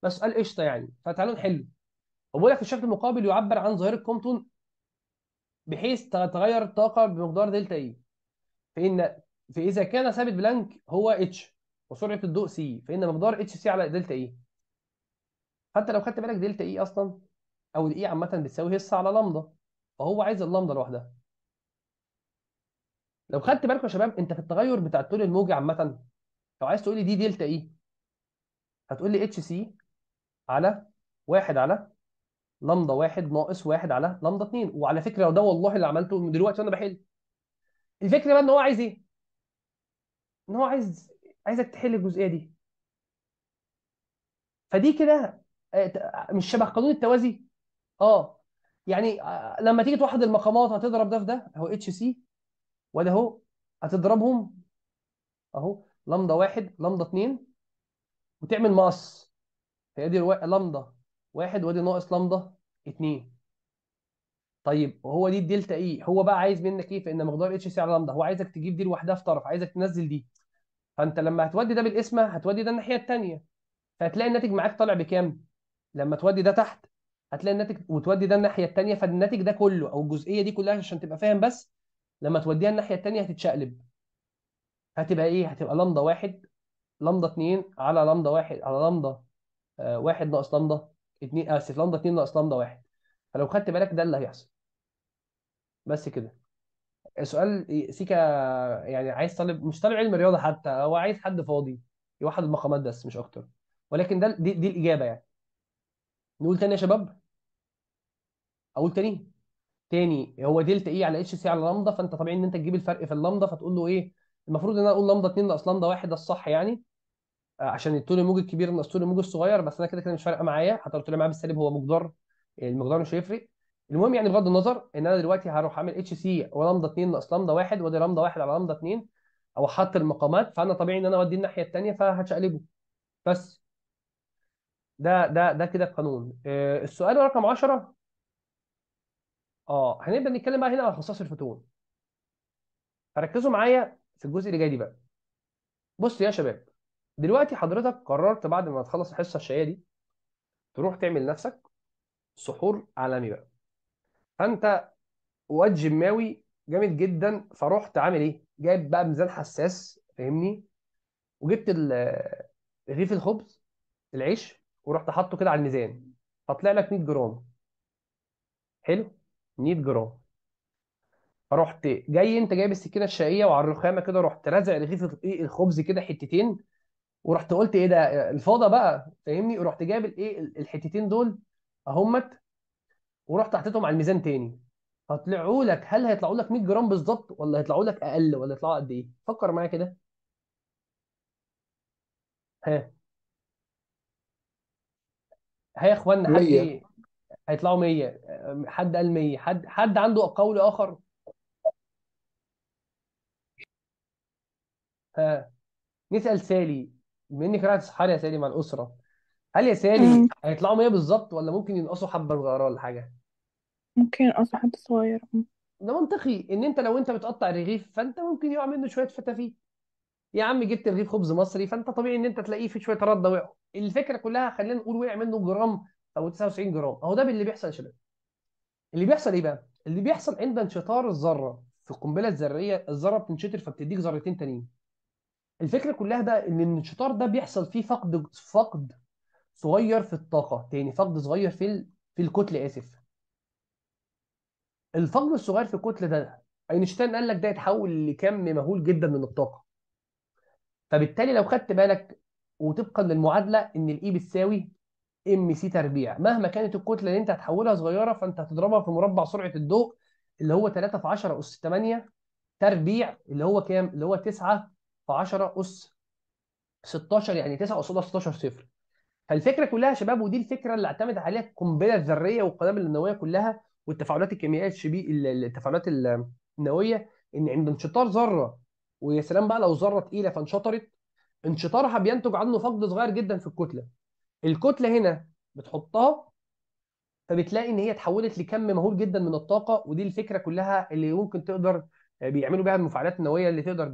S1: بس سؤال قشطه يعني فتعالوا نحله بقول لك الشكل المقابل يعبر عن ظاهره كومتون بحيث تتغير الطاقه بمقدار دلتا اي e. فان فاذا كان ثابت بلانك هو اتش وسرعه الضوء سي فان مقدار اتش سي على دلتا اي e. حتى لو خدت بالك دلتا اي e اصلا او الاي عامه بتساوي هسه على لامدا فهو عايز اللامدا لوحدها لو خدت بالكم يا شباب انت في التغير بتاع الطول الموجي عامه لو عايز تقول لي دي دلتا اي هتقول لي اتش سي على 1 على لمضه واحد ناقص واحد على لمضه 2 وعلى فكره ده والله اللي عملته دلوقتي وانا بحل الفكره بقى ان هو عايز ايه؟ ان هو عايز عايزك تحل الجزئيه دي فدي كده آه، مش شبه قانون التوازي اه يعني آه، لما تيجي توحد المقامات هتضرب ده في ده اهو اتش سي وده اهو هتضربهم اهو لمضه واحد لمضه 2 وتعمل مقص هي دي لمضه واحد وادي ناقص لمدا اتنين طيب وهو دي الدلتا اي هو بقى عايز منك ايه فان مقدار اتش سي على لمدا هو عايزك تجيب دي لوحدها في طرف عايزك تنزل دي فانت لما هتودي ده بالقسمه هتودي ده الناحيه الثانيه فهتلاقي الناتج معاك طالع بكام لما تودي ده تحت هتلاقي الناتج وتودي ده الناحيه الثانيه فالناتج ده كله او الجزئيه دي كلها عشان تبقى فاهم بس لما توديها الناحيه الثانيه هتتشقلب هتبقى ايه هتبقى لمدا واحد لمدا اتنين على لمدا واحد على لمدا 1 آه، واحد ناقص لمدا 2 اسف لندا 2 ناقص لندا 1 فلو خدت بالك ده اللي هيحصل بس كده السؤال سيكا يعني عايز طالب مش طالب علم رياضه حتى هو عايز حد فاضي يوحد المقامات بس مش اكتر ولكن ده دي, دي الاجابه يعني نقول تاني يا شباب اقول تاني تاني هو دلتا اي على اتش سي على لامدا فانت طبيعي ان انت تجيب الفرق في اللامدا فتقول له ايه المفروض ان انا اقول لامدا 2 ناقص لامدا 1 ده الصح يعني آه، عشان الطول الموج الكبير ناقص طول الموج الصغير بس انا كده كده مش فارقه معايا حتى لو طلع معايا بالسالب هو مقدار المقدار آه، مش هيفرق المهم يعني بغض النظر ان انا دلوقتي هروح اعمل اتش سي ولمدا 2 ناقص لمدا 1 وادي لمدا 1 على لمدا 2 او حط المقامات فانا طبيعي ان انا اوديه الناحيه الثانيه فهتشقلبه بس ده ده ده كده القانون آه، السؤال رقم 10 اه هنبدا نتكلم بقى هنا على خصائص الفوتون فركزوا معايا في الجزء اللي جاي دي بقى بص يا شباب دلوقتي حضرتك قررت بعد ما تخلص الحصه الشقيه دي تروح تعمل نفسك سحور عالمي بقى فانت واد جماوي جامد جدا فرحت عامل ايه جايب بقى ميزان حساس فاهمني وجبت رغيف الخبز العيش ورحت حاطه كده على الميزان فطلع لك 100 جرام حلو 100 جرام فرحت جاي انت جايب السكينه الشقيه وعلى الرخامه كده رحت رازع رغيف إيه، الخبز كده حتتين ورحت قلت ايه ده الفوضى بقى فاهمني ورحت جايب الايه الحتتين دول اهمت ورحت حطيتهم على الميزان تاني هطلعوا لك هل هيطلعوا لك 100 جرام بالظبط ولا هيطلعوا لك اقل ولا هيطلعوا قد ايه فكر معايا كده ها ها يا اخوانا حد مية ايه هيطلعوا 100 حد قال 100 حد حد عنده قول اخر ها نسأل سالي بما انك رايح تسحري يا سالي مع الاسره هل يا سالي هيطلعوا 100 بالظبط ولا ممكن ينقصوا حبه صغيره ولا حاجه ممكن ينقص حد صغير ده منطقي ان انت لو انت بتقطع رغيف فانت ممكن يقع منه شويه فتافيت يا عم جبت رغيف خبز مصري فانت طبيعي ان انت تلاقيه فيه شويه رده وقعوا الفكره كلها خلينا نقول وقع منه جرام او 99 جرام اهو ده اللي بيحصل يا شباب اللي بيحصل ايه بقى اللي بيحصل عند انشطار الذره في القنبله الذريه الذره بتنشطر فبتديك ذرتين تانيين الفكره كلها بقى ان الانشطار ده بيحصل فيه فقد فقد صغير في الطاقه تاني فقد صغير في ال... في الكتل اسف الفقد الصغير في الكتل ده اينشتاين قال لك ده يتحول لكم مهول جدا من الطاقه فبالتالي لو خدت بالك وطبقا للمعادله ان الاي e بتساوي ام سي تربيع مهما كانت الكتله اللي انت هتحولها صغيره فانت هتضربها في مربع سرعه الضوء اللي هو 3 في 10 اس 8 تربيع اللي هو كام اللي هو 9 10 اس 16 يعني 9 قصادها 16 صفر فالفكره كلها يا شباب ودي الفكره اللي اعتمد عليها القنبله الذريه والقنابل النوويه كلها والتفاعلات الكيميائيه الشبي التفاعلات النوويه ان عند انشطار ذره ويا سلام بقى لو ذره تقيله فانشطرت انشطارها بينتج عنه فقد صغير جدا في الكتله الكتله هنا بتحطها فبتلاقي ان هي اتحولت لكم مهول جدا من الطاقه ودي الفكره كلها اللي ممكن تقدر بيعملوا بيها المفاعلات النوويه اللي تقدر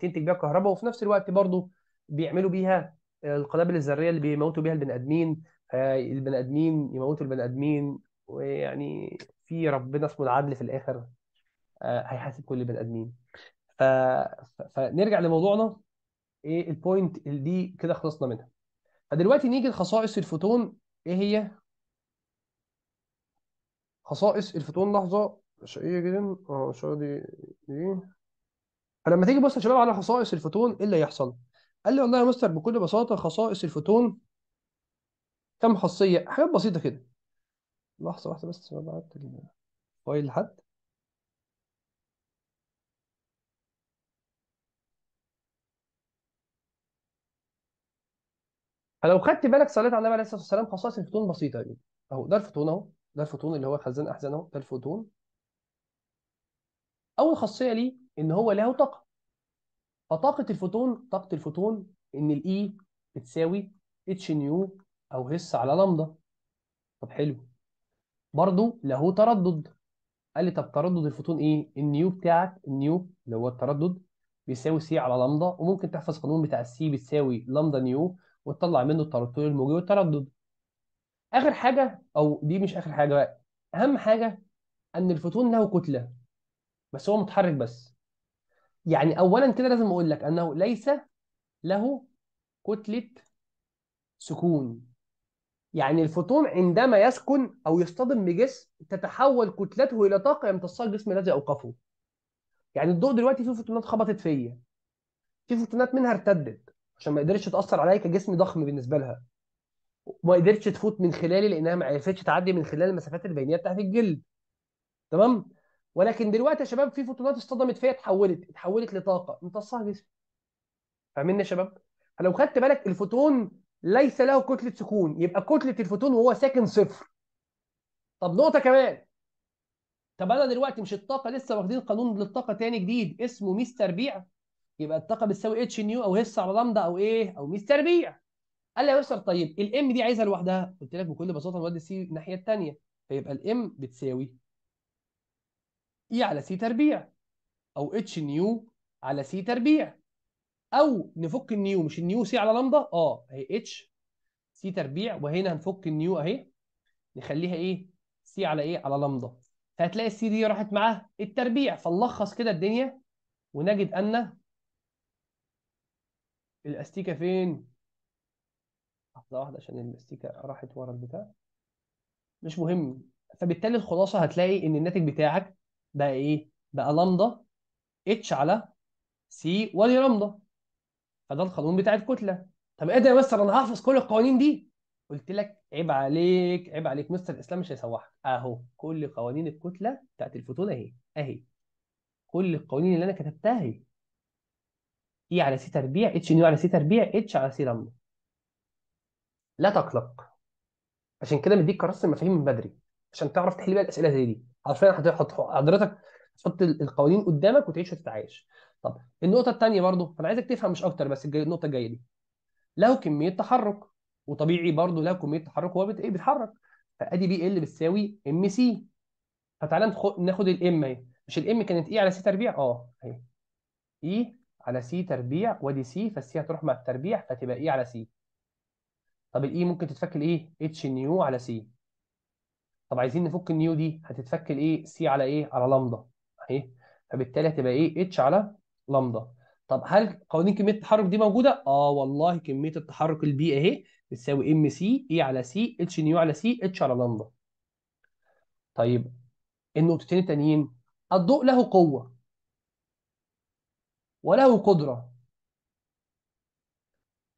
S1: تنتج بيها الكهرباء وفي نفس الوقت برضه بيعملوا بيها القنابل الذريه اللي بيموتوا بيها البني ادمين البني ادمين يموتوا البني ادمين ويعني في ربنا اسمه العدل في الاخر آه، هيحاسب كل البني ادمين ف... فنرجع لموضوعنا ايه البوينت دي كده خلصنا منها فدلوقتي نيجي لخصائص الفوتون ايه هي خصائص الفوتون لحظه شقية جدا اه شقية دي دي فلما تيجي بص يا شباب على خصائص الفوتون ايه اللي هيحصل؟ قال لي والله يا مستر بكل بساطة خصائص الفوتون كم خاصية؟ حاجات بسيطة كده لحظة واحدة بس شباب قعدت الفايل لحد فلو خدت بالك صليت على النبي عليه الصلاة والسلام خصائص الفوتون بسيطة جدا اهو ده الفوتون اهو ده الفوتون اللي هو خزان احزان اهو ده الفوتون اول خاصيه ليه ان هو له طاقه فطاقه الفوتون طاقه الفوتون ان الاي e بتساوي اتش نيو او هس على لامدا طب حلو برضو له تردد قال لي طب تردد الفوتون ايه النيو بتاعك النيو اللي هو التردد بيساوي سي على لامدا وممكن تحفظ قانون بتاع السي بتساوي لامدا نيو وتطلع منه التردد الموجي والتردد اخر حاجه او دي مش اخر حاجه بقى اهم حاجه ان الفوتون له كتله بس هو متحرك بس يعني اولا كده لازم اقول لك انه ليس له كتله سكون يعني الفوتون عندما يسكن او يصطدم بجسم تتحول كتلته الى طاقه يمتصها الجسم الذي اوقفه يعني الضوء دلوقتي فيه فوتونات خبطت فيا في فوتونات منها ارتدت عشان ما قدرتش تاثر عليا كجسم ضخم بالنسبه لها وما قدرتش تفوت من خلالي لانها ما عرفتش تعدي من خلال المسافات البينيه بتاعت الجلد تمام ولكن دلوقتي يا شباب في فوتونات اصطدمت فيا اتحولت اتحولت لطاقه امتصها جسمي فاهمين يا شباب فلو خدت بالك الفوتون ليس له كتله سكون يبقى كتله الفوتون وهو ساكن صفر طب نقطه كمان طب انا دلوقتي مش الطاقه لسه واخدين قانون للطاقه تاني جديد اسمه ميس تربيع يبقى الطاقه بتساوي اتش نيو او هس على لامدا او ايه او ميس تربيع قال لي يا مستر طيب الام دي عايزها لوحدها قلت لك بكل بساطه نودي السي الناحيه الثانيه فيبقى الام بتساوي اي على سي تربيع او اتش نيو على سي تربيع او نفك النيو مش النيو سي على لامدا اه هي اتش سي تربيع وهنا هنفك النيو اهي نخليها ايه سي على ايه على لامدا فهتلاقي السي دي راحت معاه التربيع فنلخص كده الدنيا ونجد ان الاستيكه فين لحظه واحده عشان الاستيكه راحت ورا البتاع مش مهم فبالتالي الخلاصه هتلاقي ان الناتج بتاعك بقى ايه بقى لامدا اتش على سي وادي لامدا فده القانون بتاع الكتله طب ايه ده يا مستر انا هحفظ كل القوانين دي قلت لك عيب عليك عيب عليك مستر الاسلام مش هيسوحك اهو كل قوانين الكتله بتاعت الفوتون اهي اهي كل القوانين اللي انا كتبتها اهي اي e على سي تربيع اتش نيو على سي تربيع اتش على سي لامدا لا تقلق عشان كده مديك كراسه المفاهيم من بدري عشان تعرف تحل بقى الاسئله زي دي حرفيا هتحط حضرتك تحط القوانين قدامك وتعيش وتتعايش طب النقطه الثانيه برضو انا عايزك تفهم مش اكتر بس الجاي النقطه الجايه دي له كميه تحرك وطبيعي برضو له كميه تحرك هو بت... ايه بيتحرك فادي بي ال بتساوي ام سي فتعالى ناخد الام اهي مش الام كانت اي على سي تربيع اه اهي اي على سي تربيع وادي سي فالسي هتروح مع التربيع فتبقى اي على سي طب الاي ممكن تتفك لايه اتش نيو على سي طب عايزين نفك النيو دي هتتفك الايه سي على ايه على لامدا اهي فبالتالي هتبقى ايه اتش على لامدا طب هل قوانين كميه التحرك دي موجوده اه والله كميه التحرك البي اهي بتساوي ام سي اي على سي اتش نيو على سي اتش على لامدا طيب النقطتين التانيين الضوء له قوه وله قدره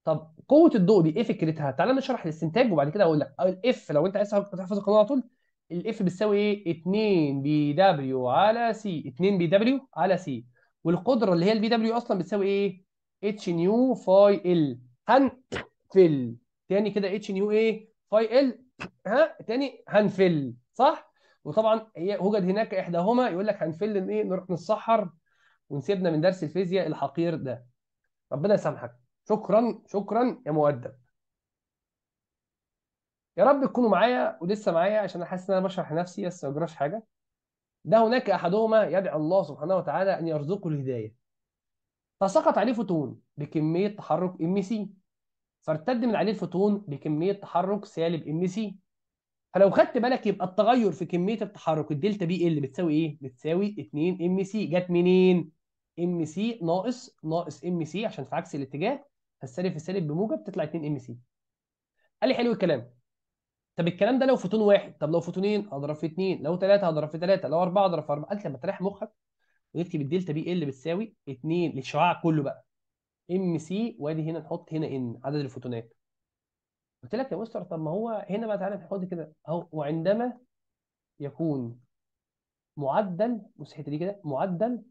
S1: طب قوه الضوء دي ايه فكرتها؟ تعالى نشرح الاستنتاج وبعد كده اقول لك الاف لو انت عايز تحفظ القانون على طول الاف بتساوي ايه 2 بي دبليو على سي 2 بي دبليو على سي والقدره اللي هي البي دبليو اصلا بتساوي ايه اتش نيو فاي ال هنفل تاني كده اتش نيو ايه فاي ال ها تاني هنفل صح وطبعا هي وجد هناك احداهما يقول لك هنفل ايه نروح نتسحر ونسيبنا من درس الفيزياء الحقير ده ربنا يسامحك شكرا شكرا يا مؤدب يا رب تكونوا معايا ولسه معايا عشان انا حاسس ان انا بشرح نفسي بس ما بجراش حاجه ده هناك احدهما يدعو الله سبحانه وتعالى ان يرزقه الهدايه فسقط عليه فوتون بكميه تحرك ام سي فارتد من عليه الفوتون بكميه تحرك سالب ام سي فلو خدت بالك يبقى التغير في كميه التحرك الدلتا بي ال بتساوي ايه؟ بتساوي 2 ام سي جت منين؟ ام سي ناقص ناقص ام سي عشان في عكس الاتجاه فالسالب في السالب بموجب تطلع 2 ام سي قال لي حلو الكلام طب الكلام ده لو فوتون واحد طب لو فوتونين اضرب في اثنين لو ثلاثه اضرب في ثلاثه لو اربعه اضرب في اربعه قلت لما تريح مخك ونكتب الدلتا بي ال بتساوي 2 للشعاع كله بقى ام سي وادي هنا نحط هنا ان عدد الفوتونات قلت لك يا مستر طب ما هو هنا بقى تعالى نحط كده اهو وعندما يكون معدل بص الحته دي كده معدل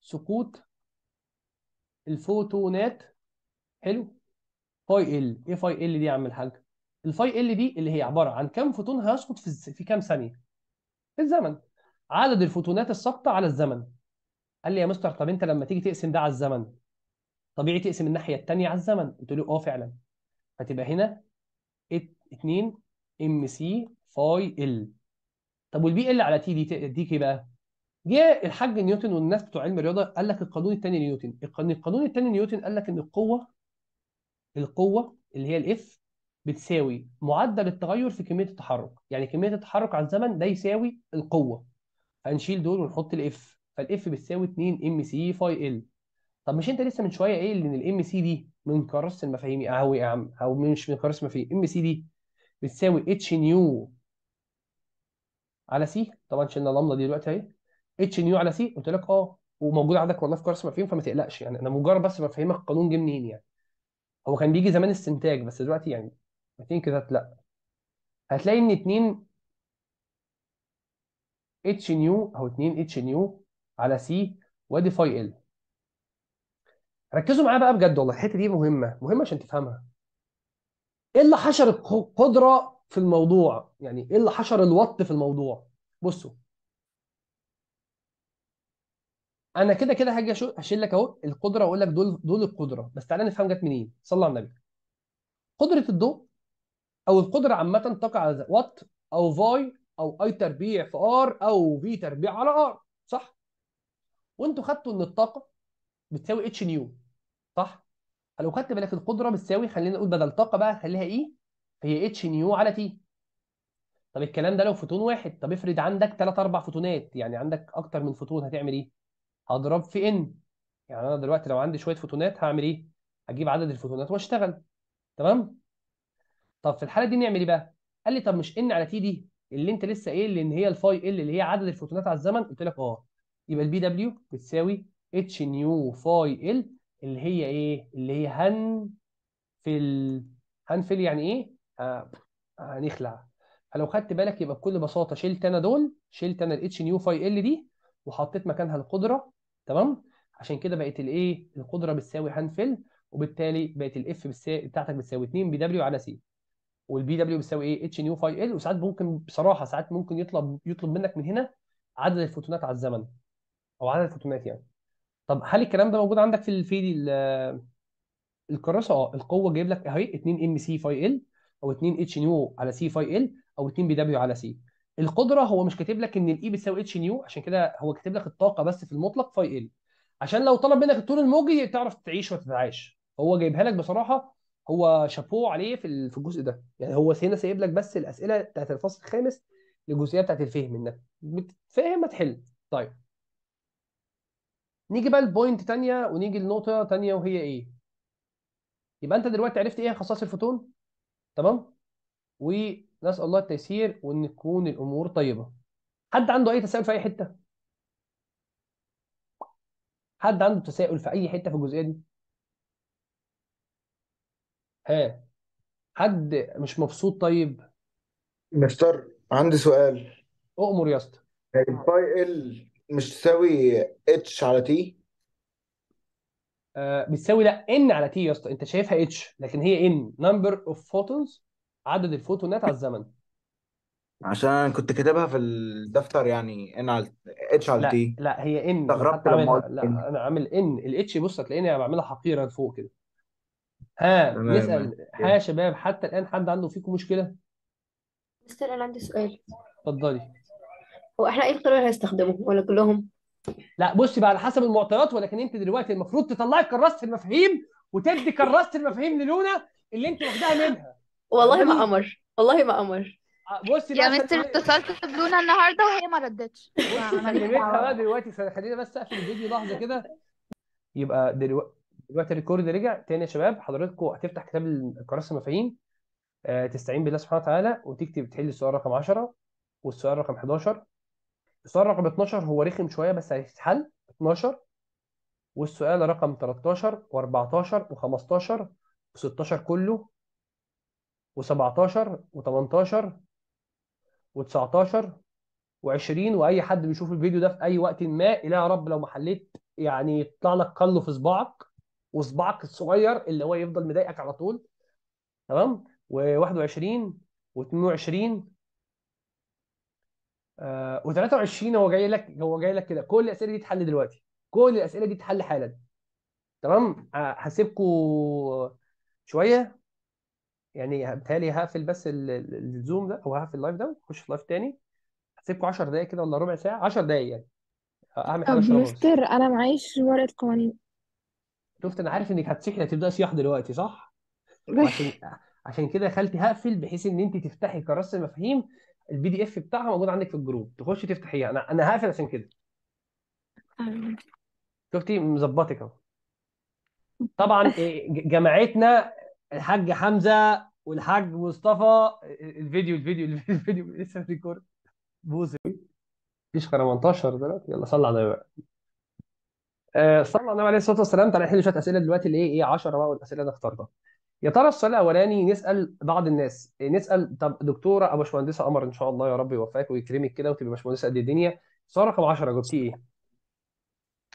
S1: سقوط الفوتونات حلو فاي ال ايه فاي ال دي يا عم الحاج الفاي ال دي اللي هي عباره عن كم فوتون هيسقط في في كام ثانيه في الزمن عدد الفوتونات الساقطه على الزمن قال لي يا مستر طب انت لما تيجي تقسم ده على الزمن طبيعي تقسم الناحيه الثانيه على الزمن قلت له اه فعلا فتبقى هنا 2 ام سي فاي ال طب والبي ال على تي دي تديك ايه بقى؟ جه الحاج نيوتن والناس بتوع علم الرياضه قال لك القانون الثاني نيوتن القانون الثاني نيوتن قال لك ان القوه القوه اللي هي الاف بتساوي معدل التغير في كميه التحرك يعني كميه التحرك على الزمن ده يساوي القوه هنشيل دول ونحط الاف فالاف بتساوي 2 ام سي فاي ال طب مش انت لسه من شويه ايه ان الام سي دي من كراسه المفاهيم اهو آه، يا عم او مش من كراسه المفاهيم ام سي دي بتساوي اتش نيو على سي طبعا شلنا العمله دي دلوقتي اهي اتش نيو على سي قلت لك اه وموجود عندك والله في كورس مفاهيم فما تقلقش يعني انا مجرد بس بفهمك قانون جه منين يعني هو كان بيجي زمان استنتاج بس دلوقتي يعني متين كده لا هتلاقي ان اتنين اتش نيو او اتنين اتش نيو على سي وادي فاي ال ركزوا معايا بقى بجد والله الحته دي مهمه مهمه عشان تفهمها ايه اللي حشر القدره في الموضوع يعني ايه اللي حشر الوط في الموضوع بصوا انا كده كده هاجي اشيل لك اهو القدره واقول لك دول دول القدره بس تعالى نفهم جت منين صلى على النبي قدره الضوء او القدره عامه تقع على وات او فاي او اي تربيع في ار او في تربيع على ار صح وانتوا خدتوا ان الطاقه بتساوي اتش نيو صح لو خدت بالك القدره بتساوي خلينا نقول بدل طاقه بقى خليها ايه هي اتش نيو على تي طب الكلام ده لو فوتون واحد طب افرض عندك ثلاث اربع فوتونات يعني عندك اكتر من فوتون هتعمل ايه هضرب في ان يعني انا دلوقتي لو عندي شويه فوتونات هعمل ايه هجيب عدد الفوتونات واشتغل تمام طب في الحاله دي نعمل ايه بقى قال لي طب مش ان على تي دي اللي انت لسه قايل اللي ان هي الفاي ال اللي هي عدد الفوتونات على الزمن قلت لك اه يبقى البي دبليو بتساوي اتش نيو فاي ال اللي هي ايه اللي هي هنفل هنفل يعني ايه آه هنخلع فلو خدت بالك يبقى بكل بساطه شلت انا دول شلت انا الاتش نيو فاي ال دي وحطيت مكانها القدره تمام عشان كده بقت الايه القدره بتساوي هنفل وبالتالي بقت الاف بتاعتك بتساوي 2 بي دبليو على سي والبي دبليو بتساوي ايه اتش نيو فاي ال وساعات ممكن بصراحه ساعات ممكن يطلب يطلب منك من هنا عدد الفوتونات على الزمن او عدد الفوتونات يعني طب هل الكلام ده موجود عندك في في الكراسه اه القوه جايب لك اهي 2 ام سي فاي ال او 2 اتش نيو على سي فاي ال او 2 بي دبليو على سي القدره هو مش كاتب لك ان الاي e بتساوي اتش نيو عشان كده هو كاتب لك الطاقه بس في المطلق فاي ال عشان لو طلب منك الطول الموجي تعرف تعيش وتتعايش هو جايبها لك بصراحه هو شابوه عليه في في الجزء ده يعني هو هنا سايب لك بس الاسئله بتاعت الفصل الخامس للجزئيه بتاعت الفهم انك بتفهم تحل طيب نيجي بقى لبوينت تانية ونيجي لنقطة تانية وهي إيه؟ يبقى أنت دلوقتي عرفت إيه خصائص الفوتون تمام؟ و نسأل الله التيسير وإن تكون الأمور طيبة حد عنده أي تساؤل في أي حتة؟ حد عنده تساؤل في أي حتة في الجزئية دي؟ ها حد مش مبسوط طيب؟ مستر عندي سؤال أؤمر يا اسطى الباي ال مش تساوي اتش على آه، تي بتساوي لا ان على تي يا اسطى انت شايفها اتش لكن هي ان نمبر اوف فوتونز عدد الفوتونات على الزمن عشان انا كنت كاتبها في الدفتر يعني ان على اتش على لا تي لا هي ان انا استغربت حتى لما عاملها قلت ان لا انا عامل ان الاتش بص هتلاقيني أنا يعني بعملها حقيرا فوق كده ها تمام نسأل ها يا شباب حتى الآن حد عنده فيكم مشكلة مستر انا عندي سؤال اتفضلي هو احنا ايه القرار اللي هنستخدمه ولا كلهم لا بصي بقى على حسب المعطيات ولكن انت دلوقتي المفروض تطلعي كراسة المفاهيم وتدي كراسة المفاهيم للونا اللي انت واخداها منها والله ما يعني قمر والله ما قمر آه، بصي يا مستر اتصلت بلونا النهارده وهي ما ردتش بصي كلمتها بقى دلوقتي خلينا بس اقفل الفيديو لحظه كده يبقى دلوقتي دلوقتي الريكورد رجع تاني يا شباب حضراتكم هتفتح كتاب كراسي المفاهيم تستعين بالله سبحانه وتعالى وتكتب تحل السؤال رقم 10 والسؤال رقم 11 السؤال رقم 12 هو رخم شويه بس هيتحل 12 والسؤال رقم 13 و14 و15 و16 كله و17 و18 و19 و20 واي حد بيشوف الفيديو ده في اي وقت ما الى يا رب لو ما حليت يعني يطلع لك كله في صباعك وصباعك الصغير اللي هو يفضل مضايقك على طول تمام و21 و22 آه و23 هو جاي لك هو جاي لك كده كل الاسئله دي تحل دلوقتي كل الاسئله دي تحل حالا تمام آه، هسيبكم شويه يعني بتهيألي هقفل بس الزوم ده او هقفل اللايف ده وخش في لايف تاني هسيبكم 10 دقايق كده ولا ربع ساعه 10 دقايق يعني اعمل حاجه طب اشربها بس مستر انا معيش ورقة قوانين شفت انا عارف انك هتسيحي هتبداي صياح دلوقتي صح؟ عشان عشان كده خالتي هقفل بحيث ان انت تفتحي كراسه المفاهيم البي دي اف بتاعها موجود عندك في الجروب تخشي تفتحيها انا انا هقفل عشان كده شفتي مظبطك اهو طبعا إيه، جماعتنا الحاج حمزه والحاج مصطفى الفيديو الفيديو الفيديو لسه في ريكورد بوظ مفيش 18 دلوقتي يلا صلى على النبي بقى آه، صلى الله عليه الصلاه والسلام تعالى نحل شويه اسئله دلوقتي اللي هي ايه 10 بقى والاسئله اللي اخترتها يا ترى السؤال الاولاني نسال بعض الناس إيه، نسال طب دكتوره ابو باشمهندسه قمر ان شاء الله يا رب يوفقك ويكرمك كده وتبقى باشمهندسه قد الدنيا سؤال رقم 10 جبتي ايه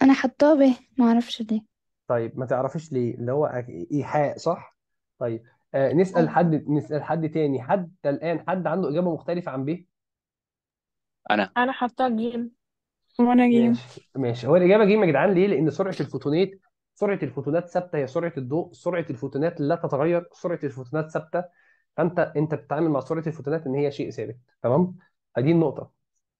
S1: انا حطاه به ما اعرفش ليه طيب ما تعرفيش ليه اللي هو ايحاء صح طيب آه نسأل حد نسأل حد تاني حتى الآن حد عنده إجابة مختلفة عن ب انا انا حاطه جيم وانا جيم ماشي ماشي هو الإجابة جيم يا جدعان ليه؟ لأن سرعة الفوتونات سرعة الفوتونات ثابتة هي سرعة الضوء سرعة الفوتونات لا تتغير سرعة الفوتونات ثابتة فأنت أنت بتتعامل مع سرعة الفوتونات إن هي شيء ثابت تمام؟ فدي النقطة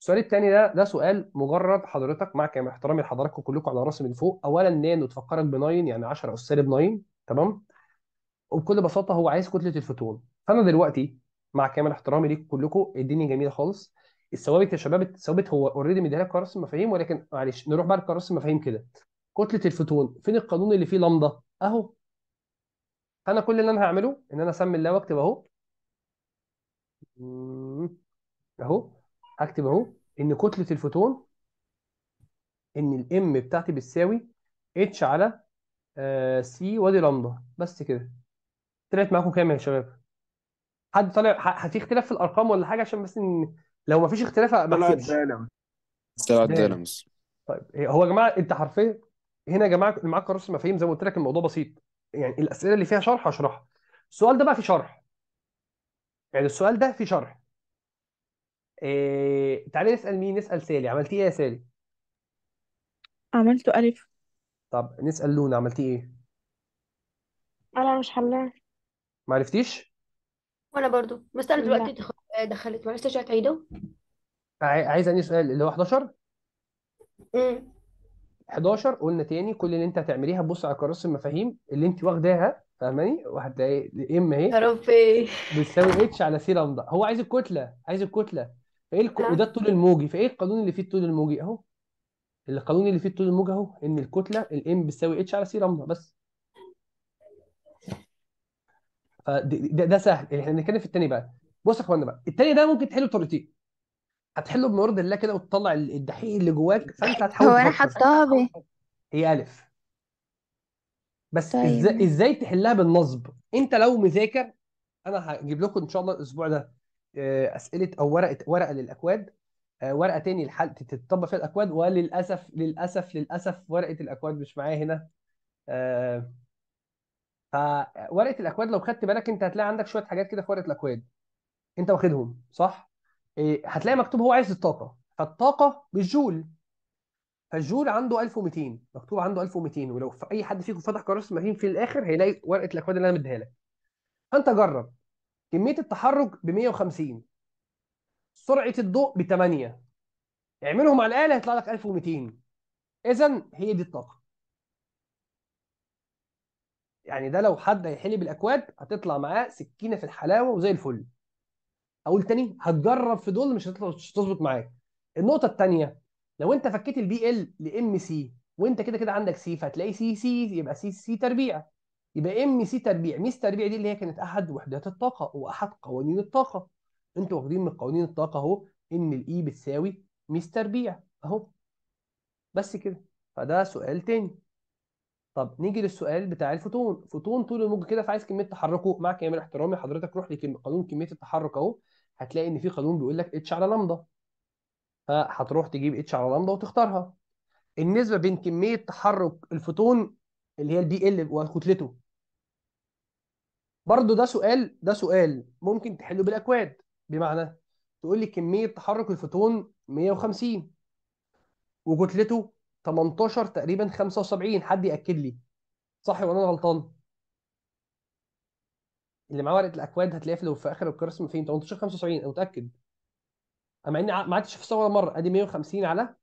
S1: السؤال التاني ده ده سؤال مجرد حضرتك مع كامل احترامي لحضراتكم كلكم على راسي من فوق أولا نانو تفكرك بناين يعني 10 أس سالب 9 تمام؟ وبكل بساطه هو عايز كتله الفوتون فانا دلوقتي مع كامل احترامي ليكم كلكم الدنيا جميله خالص الثوابت يا شباب الثوابت هو اوريدي مديها لك كرسم المفاهيم ولكن معلش نروح بقى لكرسم المفاهيم كده كتله الفوتون فين القانون اللي فيه لمضه اهو فانا كل اللي انا هعمله ان انا اسمي الله واكتب اهو اهو هكتب اهو ان كتله الفوتون ان الام بتاعتي بتساوي اتش على سي آه، وادي لمضه بس كده طلعت معاكم كام يا شباب؟ حد طالع في اختلاف في الارقام ولا حاجه عشان بس إن لو ما فيش اختلاف ما طلعت احسبش دايلم طلعت دايلم طيب إيه، هو يا جماعه انت حرفيا هنا يا جماعه اللي معاك كراسه مفاهيم زي ما قلت لك الموضوع بسيط يعني الاسئله اللي فيها شرح هشرحها السؤال ده بقى فيه شرح يعني السؤال ده فيه شرح إيه... تعالي نسال مين نسال سالي عملتي ايه يا سالي عملت ألف طب نسال لونا عملتي ايه انا مش حلاه ما عرفتيش وانا برضو بس انا لا دلوقتي آه، دخلت معلش عشان تعيده عايز انهي سؤال اللي هو 11 امم 11 قلنا تاني كل اللي انت هتعمليها بص على كراسي المفاهيم اللي انت واخداها فاهماني وهتلاقي ام يا اهي ربي بتساوي اتش على سي لامدا هو عايز الكتله عايز الكتله فايه الك... وده الطول الموجي فايه القانون اللي فيه الطول الموجي اهو القانون اللي فيه الطول الموجي اهو ان الكتله الام بتساوي اتش على سي لامدا بس فده آه، ده سهل يعني احنا بنتكلم في الثاني بقى بص يا اخوانا بقى الثاني ده ممكن تحله بطريقتين هتحله بما الله كده وتطلع الدحيح اللي جواك فانت هتحاول هو انا تفكر حطاها ب هي الف بس طيب ازاي ازاي تحلها بالنصب انت لو مذاكر انا هجيب لكم ان شاء الله الاسبوع ده آه، اسئله او ورقه ورقه للاكواد آه، ورقه تاني الحل تتطبق فيها الاكواد وللاسف للاسف للاسف ورقه الاكواد مش معايا هنا فورقه الاكواد لو خدت بالك انت هتلاقي عندك شويه حاجات كده في ورقه الاكواد انت واخدهم صح إيه، هتلاقي مكتوب هو عايز الطاقه فالطاقه بالجول فالجول عنده 1200 مكتوب عنده 1200 ولو في اي حد فيكم فتح كراسه مفاهيم في الاخر هيلاقي ورقه الاكواد اللي انا مديها لك فانت جرب كميه التحرك ب 150 سرعه الضوء ب 8 اعملهم على الاله هيطلع لك 1200 اذا هي دي الطاقه يعني ده لو حد هيحلي بالاكواد هتطلع معاه سكينه في الحلاوه وزي الفل اقول تاني هتجرب في دول مش هتظبط معاك النقطه الثانيه لو انت فكيت البي ال لام سي وانت كده كده عندك سي فهتلاقي سي سي يبقى سي سي تربيع يبقى ام سي تربيع ميس تربيع دي اللي هي كانت احد وحدات الطاقه واحد قوانين الطاقه انتوا واخدين من قوانين الطاقه اهو ان الاي e بتساوي ميس تربيع اهو بس كده فده سؤال تاني طب نيجي للسؤال بتاع الفوتون فوتون طول الموج كده فعايز كميه تحركه مع كامل احترامي حضرتك روح لقانون كميه التحرك اهو هتلاقي ان في قانون بيقول لك اتش على لامدا فهتروح تجيب اتش على لامدا وتختارها النسبه بين كميه تحرك الفوتون اللي هي البي ال وكتلته برضو ده سؤال ده سؤال ممكن تحله بالاكواد بمعنى تقول لي كميه تحرك الفوتون 150 وكتلته 18 تقريبا 75 حد ياكد لي صح ولا انا غلطان اللي معاه ورقه الاكواد هتلاقيها في في اخر القسم فين 18 75 انا متاكد اما اني ما عدتش في ولا مره ادي 150 على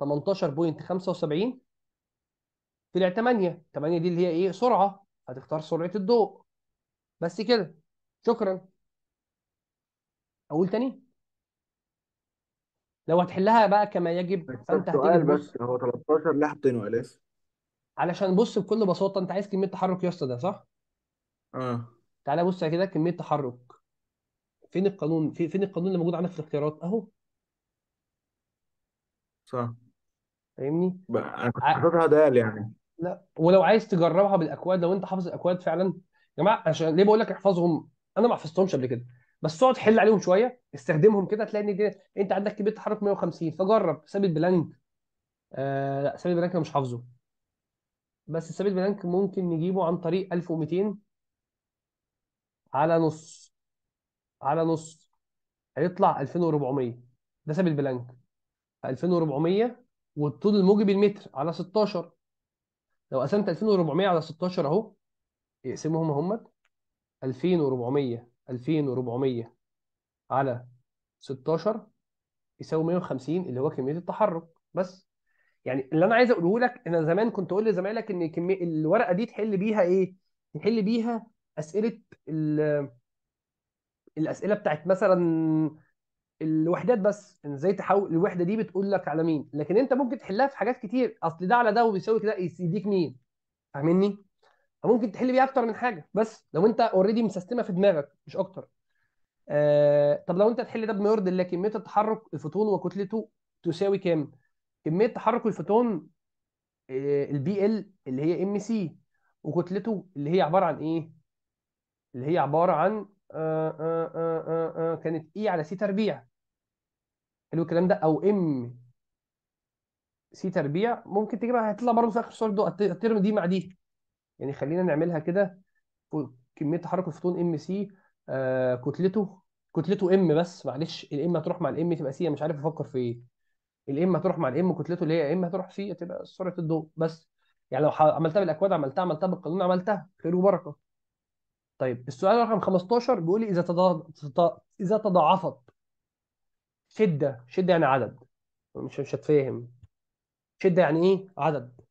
S1: 18.75 طلع 8 8 دي اللي هي ايه سرعه هتختار سرعه الضوء بس كده شكرا اقول تاني لو هتحلها بقى كما يجب فانت هتيجي سؤال بس تبص هو 13 ليه حاطينه ألف؟ علشان بص بكل بساطه انت عايز كميه تحرك يا اسطى ده صح اه تعالى بص على كده كميه تحرك فين القانون في فين القانون اللي موجود عندك في الاختيارات اهو صح فاهمني بقى أنا كنت حاططها دال يعني لا ولو عايز تجربها بالاكواد لو انت حافظ الاكواد فعلا يا جماعه عشان ليه بقول لك احفظهم انا ما حفظتهمش قبل كده بس اقعد حل عليهم شويه استخدمهم كده تلاقي ان انت عندك كميه تحرك 150 فجرب ثابت بلانك آه لا ثابت بلانك انا مش حافظه بس ثابت بلانك ممكن نجيبه عن طريق 1200 على نص على نص هيطلع 2400 ده ثابت بلانك 2400 والطول الموجي بالمتر على 16 لو قسمت 2400 على 16 اهو اقسمهم هم 2400 2400 على 16 يساوي 150 اللي هو كميه التحرك بس يعني اللي انا عايز اقوله لك انا زمان كنت اقول لزمايلك ان كميه الورقه دي تحل بيها ايه؟ تحل بيها اسئله الاسئله بتاعت مثلا الوحدات بس ان ازاي تحول الوحده دي بتقول لك على مين لكن انت ممكن تحلها في حاجات كتير اصل ده على ده وبيساوي كده يديك مين فاهمني فممكن تحل بيه اكتر من حاجه بس لو انت اوريدي مسستمه في دماغك مش اكتر آه طب لو انت تحل ده بما يرضي الله كميه التحرك الفوتون وكتلته تساوي كام كميه تحرك الفوتون آه البي ال اللي هي ام سي وكتلته اللي هي عباره عن ايه اللي هي عباره عن آه آه آه آه, آه، كانت اي e على سي تربيع حلو الكلام ده او ام سي تربيع ممكن تجيبها هتطلع برضه في اخر سؤال ده الترم دي مع دي يعني خلينا نعملها كده كميه تحرك الفوتون ام آه، سي كتلته كتلته ام بس معلش الام هتروح مع الام تبقى سي مش عارف افكر في ايه الام هتروح مع الام كتلته اللي هي ام هتروح سي تبقى سرعه الضوء بس يعني لو عملتها بالاكواد عملتها عملتها بالقانون عملتها خير وبركه طيب السؤال رقم 15 بيقول لي اذا اذا تضاعفت شده شده يعني عدد مش مش هتفهم شده يعني ايه عدد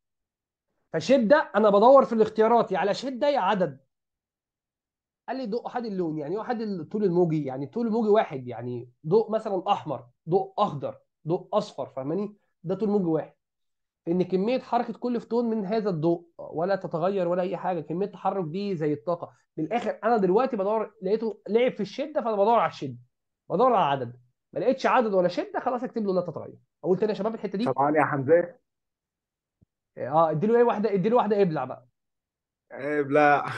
S1: فشده انا بدور في يا يعني على شده يا عدد قال لي ضوء احد اللون يعني ايه احد الطول الموجي يعني طول الموجي واحد يعني ضوء مثلا احمر ضوء اخضر ضوء اصفر فاهماني ده طول موجي واحد ان كميه حركه كل فوتون من هذا الضوء ولا تتغير ولا اي حاجه كميه التحرك دي زي الطاقه من الاخر انا دلوقتي بدور لقيته لعب في الشده فانا بدور على الشده بدور على عدد ما لقيتش عدد ولا شده خلاص اكتب له لا تتغير اقول تاني يا شباب الحته دي طبعا يا حمزه اه اديله ايه واحده اديله واحده ابلع بقى ابلع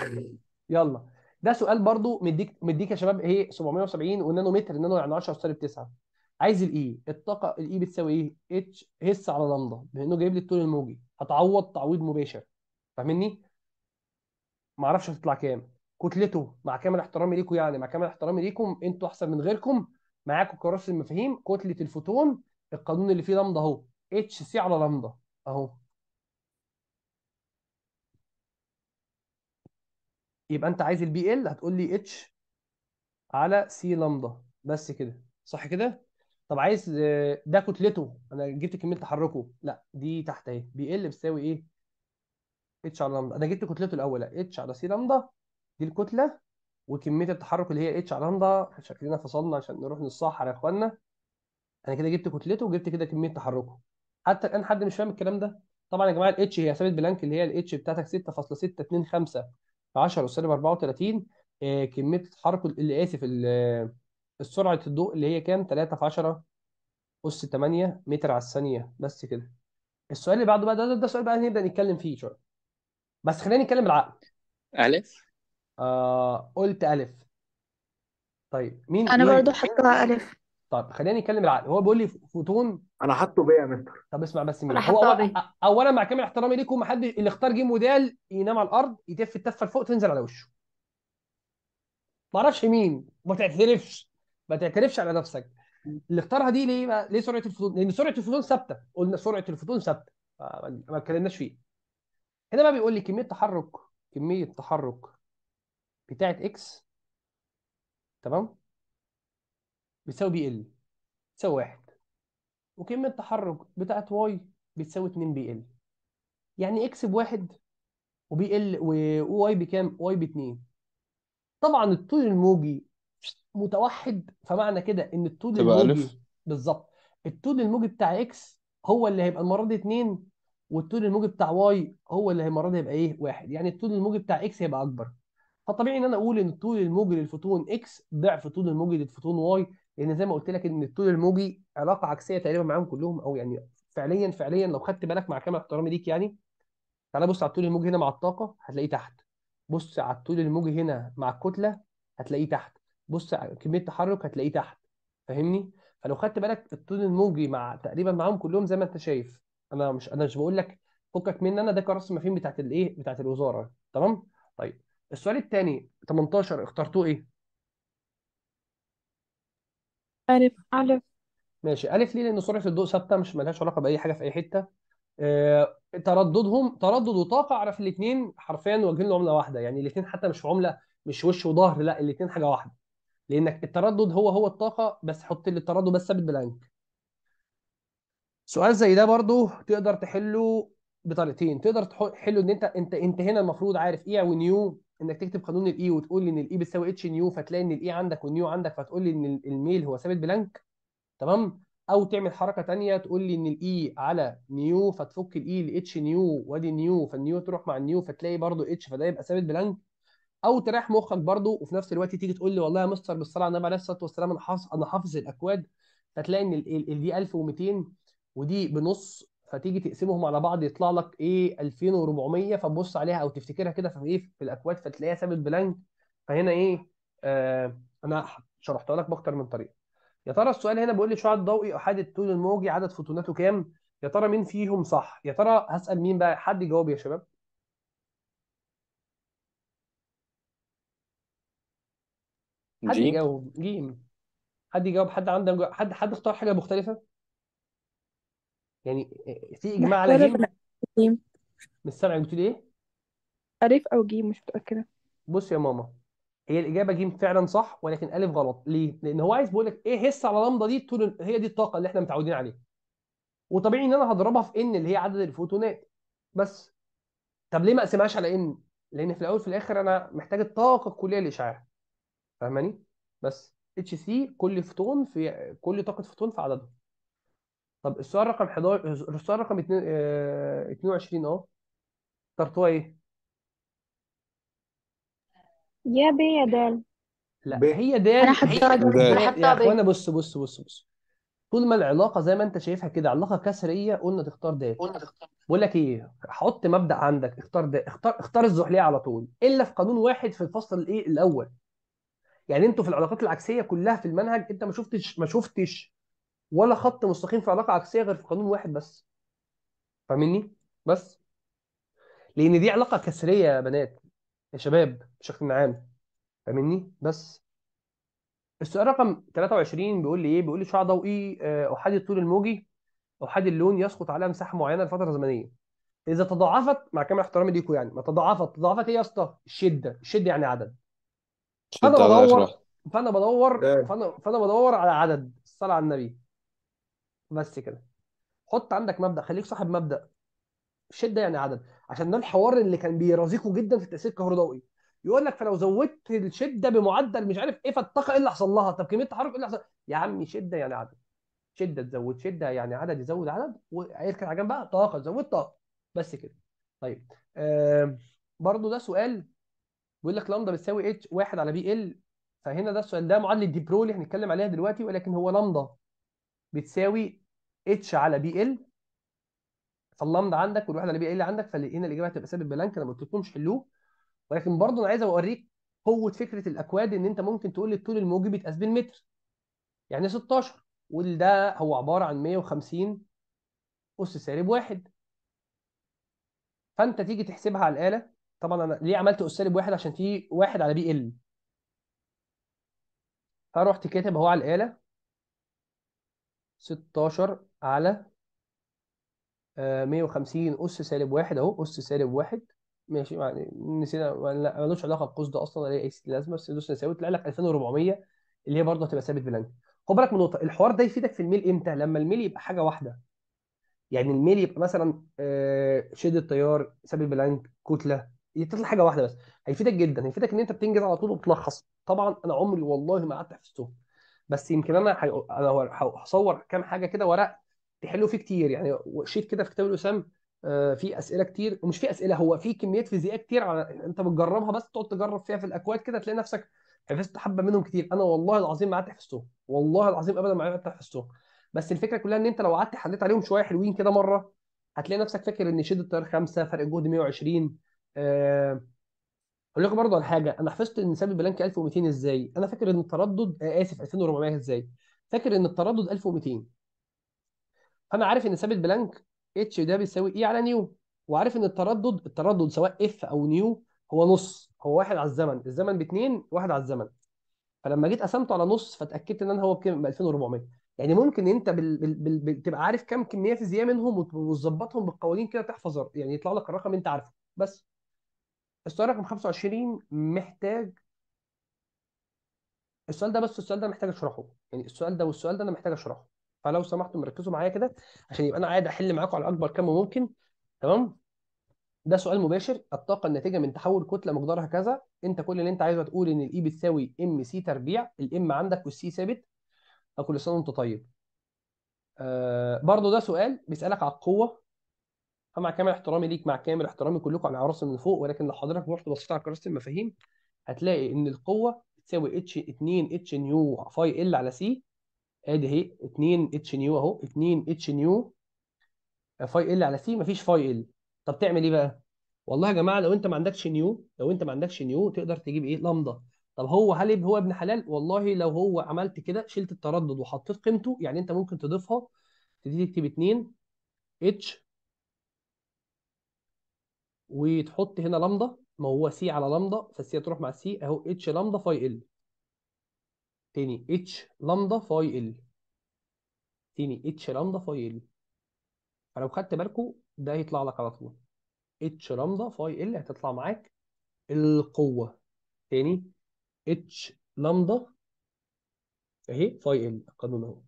S1: يلا ده سؤال برضو مديك مديك يا شباب ايه 770 متر النانو يعني 10 سالب 9 عايز الاي الطاقه الاي بتساوي ايه اتش هس على لندا لانه جايب لي الطول الموجي هتعوض تعويض مباشر فاهمني ما اعرفش هتطلع كام كتلته مع كامل احترامي ليكم يعني مع كامل احترامي ليكم انتوا احسن من غيركم معاكم كراسي المفاهيم كتله الفوتون القانون اللي فيه لندا اهو اتش سي على لندا اهو يبقى انت عايز البي ال هتقول لي اتش على سي لامدا بس كده صح كده طب عايز آه، ده كتلته انا جبت كميه تحركه لا دي تحت اهي بي ال بتساوي ايه اتش على لامدا انا جبت كتلته الاول اتش على سي لامدا دي الكتله وكميه التحرك اللي هي اتش على لامدا شكلنا فصلنا عشان نروح نصحر يا اخوانا انا كده جبت كتلته وجبت كده كميه تحركه حتى الان حد مش فاهم الكلام ده طبعا يا جماعه الاتش هي ثابت بلانك اللي هي الاتش بتاعتك 6.625 10 سالب 34 كميه التحرك اللي اسف آه، سرعه الضوء اللي هي كام 3 في 10 اس 8 متر على الثانيه بس كده السؤال اللي بعده بقى ده, ده, سؤال بقى نبدا نتكلم فيه شويه بس خلينا نتكلم بالعقل الف آه قلت الف طيب مين انا برضه برضو الف طيب خلينا نتكلم العقل هو بيقول لي فوتون انا حاطه بيه يا مستر طب اسمع بس مين هو أول... اولا مع كامل احترامي ليكم ما حد اللي اختار جيم ودال ينام على الارض يتف التفه لفوق تنزل على وشه ما اعرفش مين ما تعترفش ما تعترفش على نفسك اللي اختارها دي ليه بقى؟ ليه سرعه الفوتون لان سرعه الفوتون ثابته قلنا سرعه الفوتون ثابته ما اتكلمناش فيه هنا بقى بيقول لي كميه تحرك كميه تحرك بتاعه اكس تمام بتساوي بي ال بتساوي واحد وقيمة التحرك بتاعت واي بتساوي 2 بي ال يعني اكس بواحد وبي ال وواي بكام؟ واي باتنين طبعا الطول الموجي متوحد فمعنى كده ان الطول تبقى الموجي ألف بالظبط الطول الموجي بتاع اكس هو اللي هيبقى المرة دي اتنين والطول الموجي بتاع واي هو اللي المرة دي هيبقى ايه؟ واحد يعني الطول الموجي بتاع اكس هيبقى اكبر فطبيعي ان انا اقول ان الطول الموجي للفوتون اكس ضعف طول الموجي للفوتون واي لان زي ما قلت لك ان الطول الموجي علاقه عكسيه تقريبا معاهم كلهم او يعني فعليا فعليا لو خدت بالك مع كامل احترامي ليك يعني تعالى بص على الطول الموجي هنا مع الطاقه هتلاقيه تحت بص على الطول الموجي هنا مع الكتله هتلاقيه تحت بص على كميه التحرك هتلاقيه تحت فاهمني فلو خدت بالك الطول الموجي مع تقريبا معاهم كلهم زي ما انت شايف انا مش انا مش بقول لك فكك مني انا ده كراس مفهوم بتاعت الايه بتاعت الوزاره تمام طيب السؤال الثاني 18 اخترتوه ايه ألف ألف ماشي ألف ليه لأن سرعة الضوء ثابتة مش مالهاش علاقة بأي حاجة في أي حتة آه، ترددهم تردد وطاقة أعرف الاثنين حرفيا واجهين لعملة عملة واحدة يعني الاثنين حتى مش عملة مش وش وظهر لا الاثنين حاجة واحدة لأنك التردد هو هو الطاقة بس حط لي التردد بس ثابت بلانك سؤال زي ده برضو تقدر تحله بطريقتين تقدر تحله ان انت انت انت هنا المفروض عارف ايه ونيو انك تكتب قانون الاي وتقول لي ان الاي بتساوي اتش نيو فتلاقي ان الاي عندك والنيو عندك فتقول لي ان الميل هو ثابت بلانك تمام او تعمل حركه تانية تقول لي ان الاي على نيو فتفك الاي لاتش نيو وادي نيو فالنيو تروح مع النيو فتلاقي برضو اتش فده يبقى ثابت بلانك او تريح مخك برضو وفي نفس الوقت تيجي تقول لي والله يا مستر بالصلاه على النبي عليه الصلاه والسلام انا حافظ الاكواد فتلاقي ان دي 1200 ودي بنص فتيجي تقسمهم على بعض يطلع لك ايه 2400 فتبص عليها او تفتكرها كده في ايه في الاكواد فتلاقيها ثابت بلانك فهنا ايه آه انا شرحتها لك باكتر من طريقه يا ترى السؤال هنا بيقول لي شعاع ضوئي احاد الطول الموجي عدد فوتوناته كام يا ترى مين فيهم صح يا ترى هسال مين بقى حد يجاوب يا شباب حد جيم يجاوب جيم حد يجاوب حد عنده حد حد اختار حاجه مختلفه يعني آه، في اجماع على محتار جيم ابن جيم مش سامع بتقول ايه ألف أو جيم مش متأكدة بص يا ماما هي الاجابه جيم فعلا صح ولكن الف غلط ليه لان هو عايز بيقول لك ايه هس على لمضه دي طول هي دي الطاقه اللي احنا متعودين عليها وطبيعي ان انا هضربها في ان اللي هي عدد الفوتونات بس طب ليه ما اقسمهاش على ان لان في الاول في الاخر انا محتاج الطاقه الكليه للاشعاع فاهماني بس اتش سي كل فوتون في كل طاقه فوتون في عددها طب السؤال رقم 11 السؤال رقم 22 آه، اهو اخترتوها ايه؟ يا بي يا دال لا بي. هي دال انا هي انا دال يا اخوانا بص بص بص بص طول ما العلاقه زي ما انت شايفها كده علاقه كسريه قلنا تختار دال قلنا تختار بقول لك ايه حط مبدا عندك اختار ده اختار اختار الزحليه على طول الا في قانون واحد في الفصل الايه الاول يعني انتوا في العلاقات العكسيه كلها في المنهج انت ما شفتش ما شفتش ولا خط مستقيم في علاقه عكسيه غير في قانون واحد بس فاهمني بس لان دي علاقه كسريه يا بنات يا شباب بشكل عام فاهمني بس السؤال رقم 23 بيقول لي ايه بيقول لي شعاع ضوئي آه، احادي الطول الموجي احادي اللون يسقط على مساحه معينه لفتره زمنيه اذا تضاعفت مع كامل احترامي ليكم يعني ما تضاعفت تضاعفت ايه يا اسطى الشده الشده يعني عدد فانا بدور فانا بدور فانا فانا بدور على عدد الصلاه على النبي بس كده حط عندك مبدأ خليك صاحب مبدأ شدة يعني عدد عشان ده الحوار اللي كان بيرازيكوا جدا في التأثير الكهربائي يقول لك فلو زودت الشدة بمعدل مش عارف ايه فالطاقة ايه اللي حصل لها طب كمية التحرك ايه اللي حصل يا عمي شدة يعني عدد شدة تزود شدة يعني عدد يزود عدد على جنب بقى طاقة تزود طاقة بس كده طيب آه برضه ده سؤال بيقول لك لامدا بتساوي اتش 1 على بي ال فهنا ده السؤال ده معادله ديبرو اللي هنتكلم عليها دلوقتي ولكن هو لامدا بتساوي اتش على بي ال فاللمضه عندك والواحد على بي ال عندك فلقينا الاجابه هتبقى ثابت بلانك انا ما قلتلكمش حلوه ولكن برضه انا عايز اوريك قوه فكره الاكواد ان انت ممكن تقول لي الطول الموجي بيتقاس بالمتر يعني 16 وده هو عباره عن 150 اس سالب واحد فانت تيجي تحسبها على الاله طبعا انا ليه عملت اس سالب واحد عشان في واحد على بي ال فرحت كاتب اهو على الاله 16 على 150 آه، أس سالب واحد أهو أس سالب واحد ماشي يعني نسينا يعني ملوش علاقة بالقوس ده أصلا ولا أي لازمة بس دوس نساوي طلع لك 2400 اللي هي برضه هتبقى ثابت بلانك خد بالك من نقطة الحوار ده يفيدك في الميل إمتى؟ لما الميل يبقى حاجة واحدة يعني الميل يبقى مثلا آه، شدة تيار ثابت بلانك كتلة تطلع حاجة واحدة بس هيفيدك جدا هيفيدك إن أنت بتنجز على طول وبتلخص طبعا أنا عمري والله ما قعدت حفظتهم بس يمكن انا حي... انا هصور كام حاجه كده ورق تحلوا فيه كتير يعني شيت كده في كتاب الاسام آه، في اسئله كتير ومش في اسئله هو في كميات فيزيائيه كتير على انت بتجربها بس تقعد تجرب فيها في الاكواد كده تلاقي نفسك حفظت حبه منهم كتير انا والله العظيم ما قعدت حفظته والله العظيم ابدا ما قعدت حفظته بس الفكره كلها ان انت لو قعدت حليت عليهم شويه حلوين كده مره هتلاقي نفسك فاكر ان شده التيار خمسه فرق الجهد 120 آه اقول لكم برضه على حاجه انا حفظت ان ساب بلانك 1200 ازاي انا فاكر ان التردد آه، اسف 2400 ازاي فاكر ان التردد 1200 فانا عارف ان ثابت بلانك اتش ده بيساوي اي e على نيو وعارف ان التردد التردد سواء اف او نيو هو نص هو واحد على الزمن الزمن باتنين واحد على الزمن فلما جيت قسمته على نص فاتاكدت ان انا هو بكام 2400 يعني ممكن انت بال... بال... بال... بال... تبقى عارف كم كميه فيزياء منهم وتظبطهم بالقوانين كده تحفظ يعني يطلع لك الرقم انت عارفه بس السؤال رقم 25 محتاج السؤال ده بس السؤال ده محتاج اشرحه يعني السؤال ده والسؤال ده انا محتاج اشرحه فلو سمحتم ركزوا معايا كده عشان يبقى انا قاعد احل معاكم على اكبر كم ممكن تمام ده سؤال مباشر الطاقه الناتجه من تحول كتله مقدارها كذا انت كل اللي انت عايزه تقول ان الاي e بتساوي ام سي تربيع الام عندك والسي ثابت فكل سنه وانت طيب آه برضه ده سؤال بيسالك على القوه فمع كامل احترامي ليك مع كامل احترامي كلكم على راسي من فوق ولكن لو حضرتك رحت بصيت على كراسه المفاهيم هتلاقي ان القوه تساوي اتش 2 اتش نيو فاي ال على سي ادي اهي 2 اتش نيو اهو 2 اتش نيو فاي ال على سي مفيش فاي ال طب تعمل ايه بقى؟ والله يا جماعه لو انت ما عندكش نيو لو انت ما عندكش نيو تقدر تجيب ايه؟ لامدا طب هو هل هو ابن حلال؟ والله لو هو عملت كده شلت التردد وحطيت قيمته يعني انت ممكن تضيفها تبتدي تكتب 2 اتش وتحط هنا لامدا ما هو سي على لامدا فالسي هتروح مع السي اهو اتش لامدا فاي ال تاني اتش لامدا فاي ال تاني اتش لامدا فاي ال فلو خدت بالكم ده هيطلع لك على طول اتش لامدا فاي ال هتطلع معاك القوه تاني اتش لامدا اهي فاي ال القانون اهو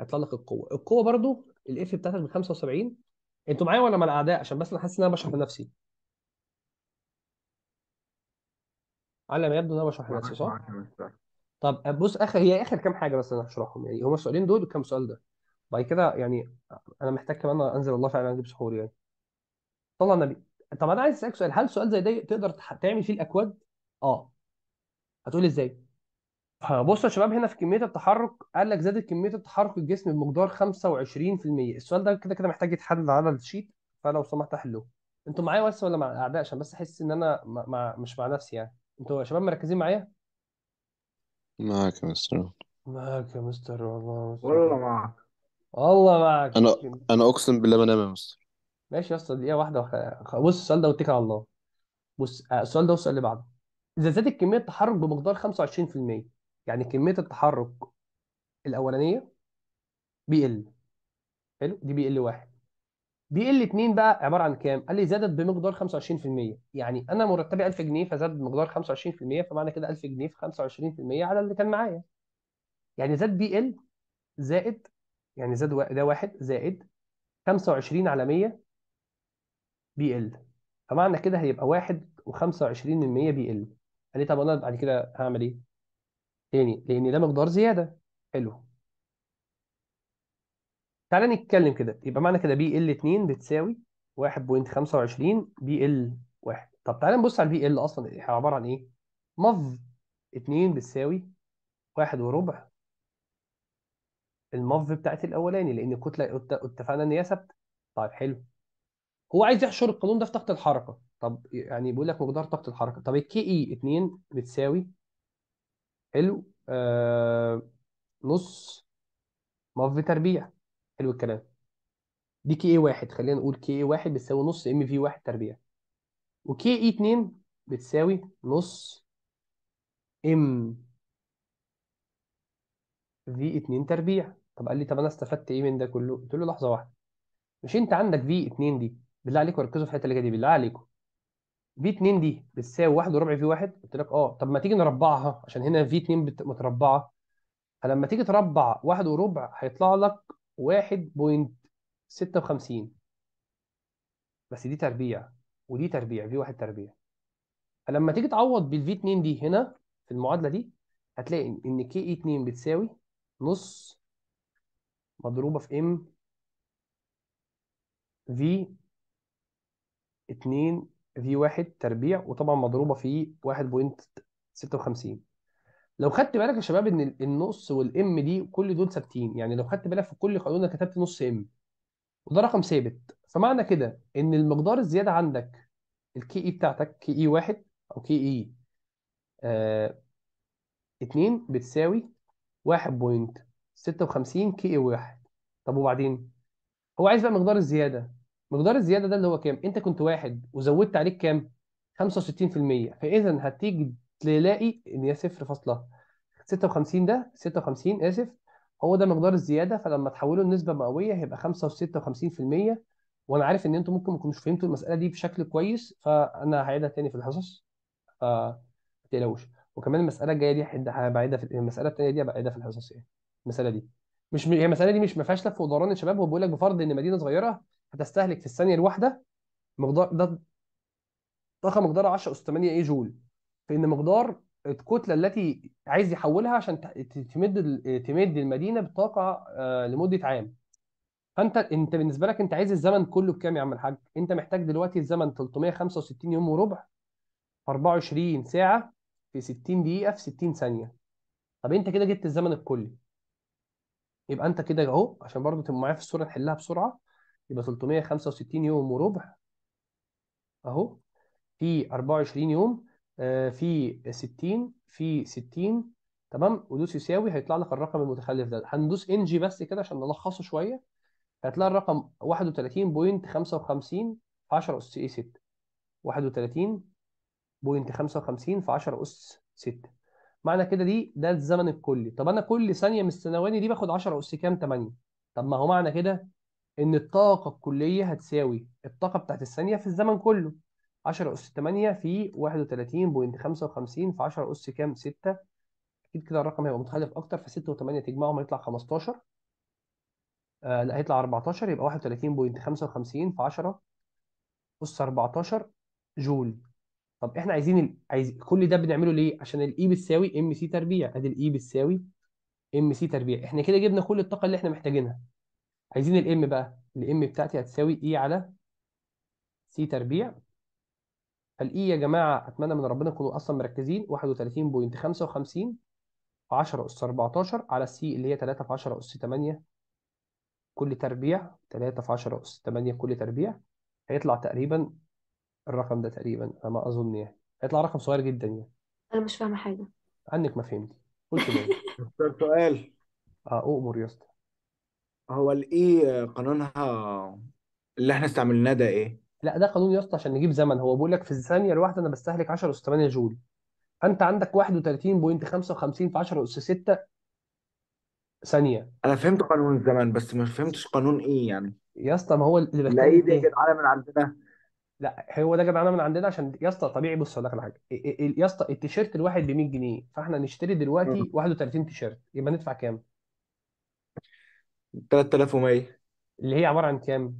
S1: هيطلع لك القوه القوه برضو الاف بتاعتك من 75 انتوا معايا ولا مع الاعداء عشان بس انا حاسس ان انا بشرح لنفسي على ما يبدو ان انا بشرح لنفسي صح؟ معاك طب بص اخر هي اخر كام حاجه بس انا هشرحهم يعني هما السؤالين دول والكام سؤال ده بعد كده يعني انا محتاج كمان انزل الله فعلا اجيب سحور يعني طلع النبي طب انا عايز اسالك سؤال هل سؤال زي ده تقدر تعمل فيه الاكواد؟ اه هتقولي ازاي؟ بص يا شباب هنا في كميه التحرك قال لك زادت كميه التحرك الجسم بمقدار 25% السؤال ده كده كده محتاج يتحدد على الشيت فلو سمحت احله انتوا معايا بس ولا مع الاعداء عشان بس احس ان انا مع... مش مع نفسي يعني انتوا يا شباب مركزين معايا معاك يا مستر معاك يا مستر والله مستر والله معاك والله معاك انا انا اقسم بالله ما انام يا مستر ماشي يا اسطى دقيقه واحده وخ... بص السؤال ده واتكل على الله بص آه، السؤال ده والسؤال اللي بعده اذا زادت كميه التحرك بمقدار 25% يعني كمية التحرك الأولانية بي ال حلو دي بي ال واحد بي ال 2 بقى عبارة عن كام؟ قال لي زادت بمقدار 25% يعني أنا مرتبي 1000 جنيه فزاد بمقدار 25% فمعنى كده 1000 جنيه في 25% على اللي كان معايا يعني زاد بي ال زائد يعني زاد ده واحد زائد 25 على 100 بي ال فمعنى كده هيبقى واحد و25 من بي ال قال لي طب انا بعد كده هعمل ايه؟ تاني لان ده مقدار زياده حلو تعالى نتكلم كده يبقى معنى كده بي ال 2 بتساوي 1.25 بي ال 1 طب تعالى نبص على البي ال اصلا هي عباره عن ايه مظ 2 بتساوي 1 وربع المظ بتاعت الاولاني لان الكتله اتفقنا ان هي ثابته طيب حلو هو عايز يحشر القانون ده في طاقه الحركه طب يعني بيقول لك مقدار طاقه الحركه طب الكي اي 2 بتساوي حلو آه نص ماف تربيع حلو الكلام دي كي اي واحد خلينا نقول كي اي واحد بتساوي نص ام في واحد تربيع وكي اي اتنين بتساوي نص ام في اتنين تربيع طب قال لي طب انا استفدت ايه من ده كله قلت له لحظه واحده مش انت عندك في اتنين دي بالله عليكم ركزوا في الحته اللي جايه دي بالله عليكم في 2 دي بتساوي 1 وربع في 1 قلت لك اه طب ما تيجي نربعها عشان هنا في 2 متربعه فلما تيجي تربع 1 وربع هيطلع لك 1.56 بس دي تربيع ودي تربيع في 1 تربيع فلما تيجي تعوض بالفي 2 دي هنا في المعادله دي هتلاقي ان كي اي 2 بتساوي نص مضروبه في ام في 2 في واحد تربيع وطبعا مضروبه في 1.56 لو خدت بالك يا شباب ان النص والام دي كل دول ثابتين يعني لو خدت بالك في كل قانون انا كتبت نص ام وده رقم ثابت فمعنى كده ان المقدار الزياده عندك الكي اي e بتاعتك كي اي e واحد او كي اي e، آه بتساوي 1.56 كي اي واحد طب وبعدين هو عايز بقى مقدار الزياده مقدار الزياده ده اللي هو كام انت كنت واحد وزودت عليك كام 65% فاذا هتيجي تلاقي ان هي 0.56 ده 56 اسف هو ده مقدار الزياده فلما تحوله لنسبه مئويه هيبقى 56% وانا عارف ان انتم ممكن ما تكونوش فهمتوا المساله دي بشكل كويس فانا هعيدها تاني في الحصص ف ما تقلقوش وكمان المساله الجايه دي هبعيدها في المساله الثانيه دي هبعيدها في الحصص يعني المساله دي مش هي المساله دي مش ما فيهاش لف ودوران الشباب هو بيقول لك بفرض ان مدينه صغيره هتستهلك في الثانيه الواحده مقدار ده طاقه مقدارها 10 اس 8 اي جول فان مقدار الكتله التي عايز يحولها عشان تمد تمد المدينه بطاقه آه، لمده عام فانت انت بالنسبه لك انت عايز الزمن كله بكام يا عم الحاج انت محتاج دلوقتي الزمن 365 يوم وربع في 24 ساعه في 60 دقيقه في 60 ثانيه طب انت كده جبت الزمن الكلي يبقى انت كده اهو عشان برضو تبقى معايا في الصوره نحلها بسرعه يبقى 365 يوم وربع اهو في 24 يوم آه، في 60 في 60 تمام ودوس يساوي هيطلع لك الرقم المتخلف ده هندوس ان جي بس كده عشان نلخصه شويه هتلاقي الرقم 31.55 في 10 اس اي 6 31.55 في 10 اس 6 معنى كده دي ده الزمن الكلي طب انا كل ثانيه من الثواني دي باخد 10 اس كام 8 طب ما هو معنى كده ان الطاقه الكليه هتساوي الطاقه بتاعت الثانيه في الزمن كله 10 اس 8 في 31.55 في 10 اس كام 6 اكيد كده الرقم هيبقى متخلف اكتر في 6 و8 تجمعهم هيطلع 15 آه لا هيطلع 14 يبقى 31.55 في 10 اس 14 جول طب احنا عايزين ال... عايز كل ده بنعمله ليه عشان الاي e بتساوي ام سي تربيع ادي الاي e بتساوي ام سي تربيع احنا كده جبنا كل الطاقه اللي احنا محتاجينها عايزين الام بقى الام بتاعتي هتساوي اي e على سي تربيع فالاي e يا جماعه اتمنى من ربنا تكونوا اصلا مركزين 31.55 10 اس 14 على السي اللي هي 3 في 10 اس 8 كل تربيع 3 في 10 اس 8 كل تربيع هيطلع تقريبا الرقم ده تقريبا على ما اظن يعني هيطلع رقم صغير جدا يعني انا مش فاهمه حاجه عنك ما فهمتي قلت ليه سؤال اه اؤمر يا اسطى هو الايه قانونها اللي احنا استعملناه ده ايه لا ده قانون يا اسطى عشان نجيب زمن هو بيقول لك في الثانيه الواحده انا بستهلك 10 اس 8 جول فانت عندك 31.55 في 10 اس 6 ثانيه انا فهمت قانون الزمن بس ما فهمتش قانون ايه يعني يا اسطى ما هو اللي لا ايه بتكلم ده يا فيه جدعانه من عندنا لا هو ده يا جدعانه من عندنا عشان يا اسطى طبيعي بص اقول لك على حاجه إيه، إيه، إيه، يا اسطى التيشيرت الواحد ب 100 جنيه فاحنا نشتري دلوقتي 31 تيشيرت يبقى ندفع كام؟ 3100 اللي هي عبارة عن كام؟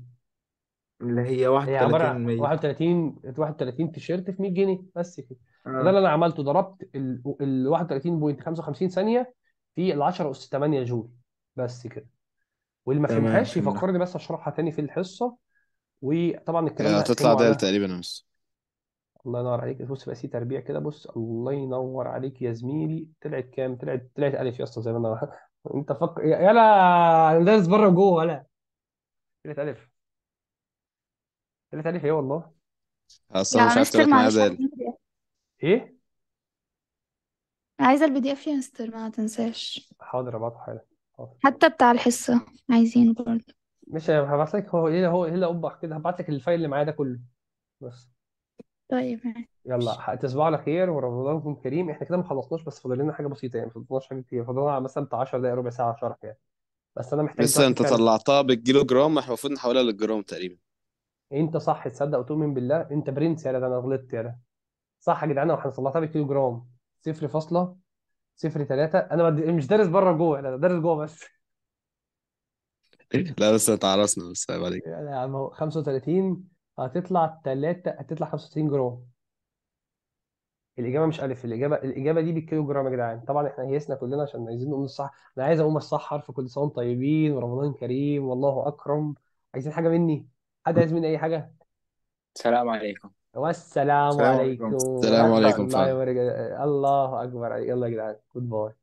S1: اللي هي هي عبارة عن 31% 31 31 تيشيرت في 100 جنيه بس كده آه. ده اللي انا عملته ضربت ال ال 31.55 ثانية في ال 10 أس 8 جول بس كده واللي ما فهمهاش يفكرني بس اشرحها تاني في الحصة وطبعا الكلام يعني ده هتطلع دال تقريبا بس الله ينور عليك بص بقى سي تربيع كده بص الله ينور عليك يا زميلي طلعت كام طلعت طلعت الف يا اسطى زي ما انا انت فكر يلا انا دارس بره وجوه ولا تالت الف تالت الف ايه والله لا اصلا مش انا عارف تقول لك استرما معايا مش عايزه البي دي اف ايه عايزه البي دي اف يا مستر ما تنساش حاضر ابعته حالا حاضر حتى بتاع الحصه عايزين برضه مش هبعت لك هو ايه هو ايه اللي اقبح كده هبعت لك الفايل اللي معايا ده كله بس طيب يلا تصبحوا على خير ورمضانكم كريم احنا كده ما خلصناش بس فاضل لنا حاجه بسيطه يعني ما خلصناش حاجه كتير فاضل لنا مثلا بتاع 10 دقائق ربع ساعه شرح يعني بس انا محتاج لسه انت فعلا طلعتها بالكيلو جرام احنا المفروض نحولها للجرام تقريبا انت صح تصدق وتؤمن بالله انت برنس يا ده انا غلطت يا صح يا جدعان احنا طلعتها بالكيلو جرام صفر فاصلة صفر ثلاثة انا مش دارس بره جوه انا دارس جوه بس لا بس اتعرسنا بس عيب عليك يعني يا عم هو 35 هتطلع 3 هتطلع 65 جرام الاجابه مش الف الاجابه الاجابه دي بالكيلو جرام يا جدعان طبعا احنا قيسنا كلنا عشان عايزين نقول الصح انا عايز اقوم الصح حرف كل سنه وانتم طيبين ورمضان كريم والله اكرم عايزين حاجه مني حد عايز مني اي حاجه السلام عليكم والسلام السلام عليكم عليكم السلام ورحمه عليكم الله وبركاته الله اكبر يلا يا جدعان جود باي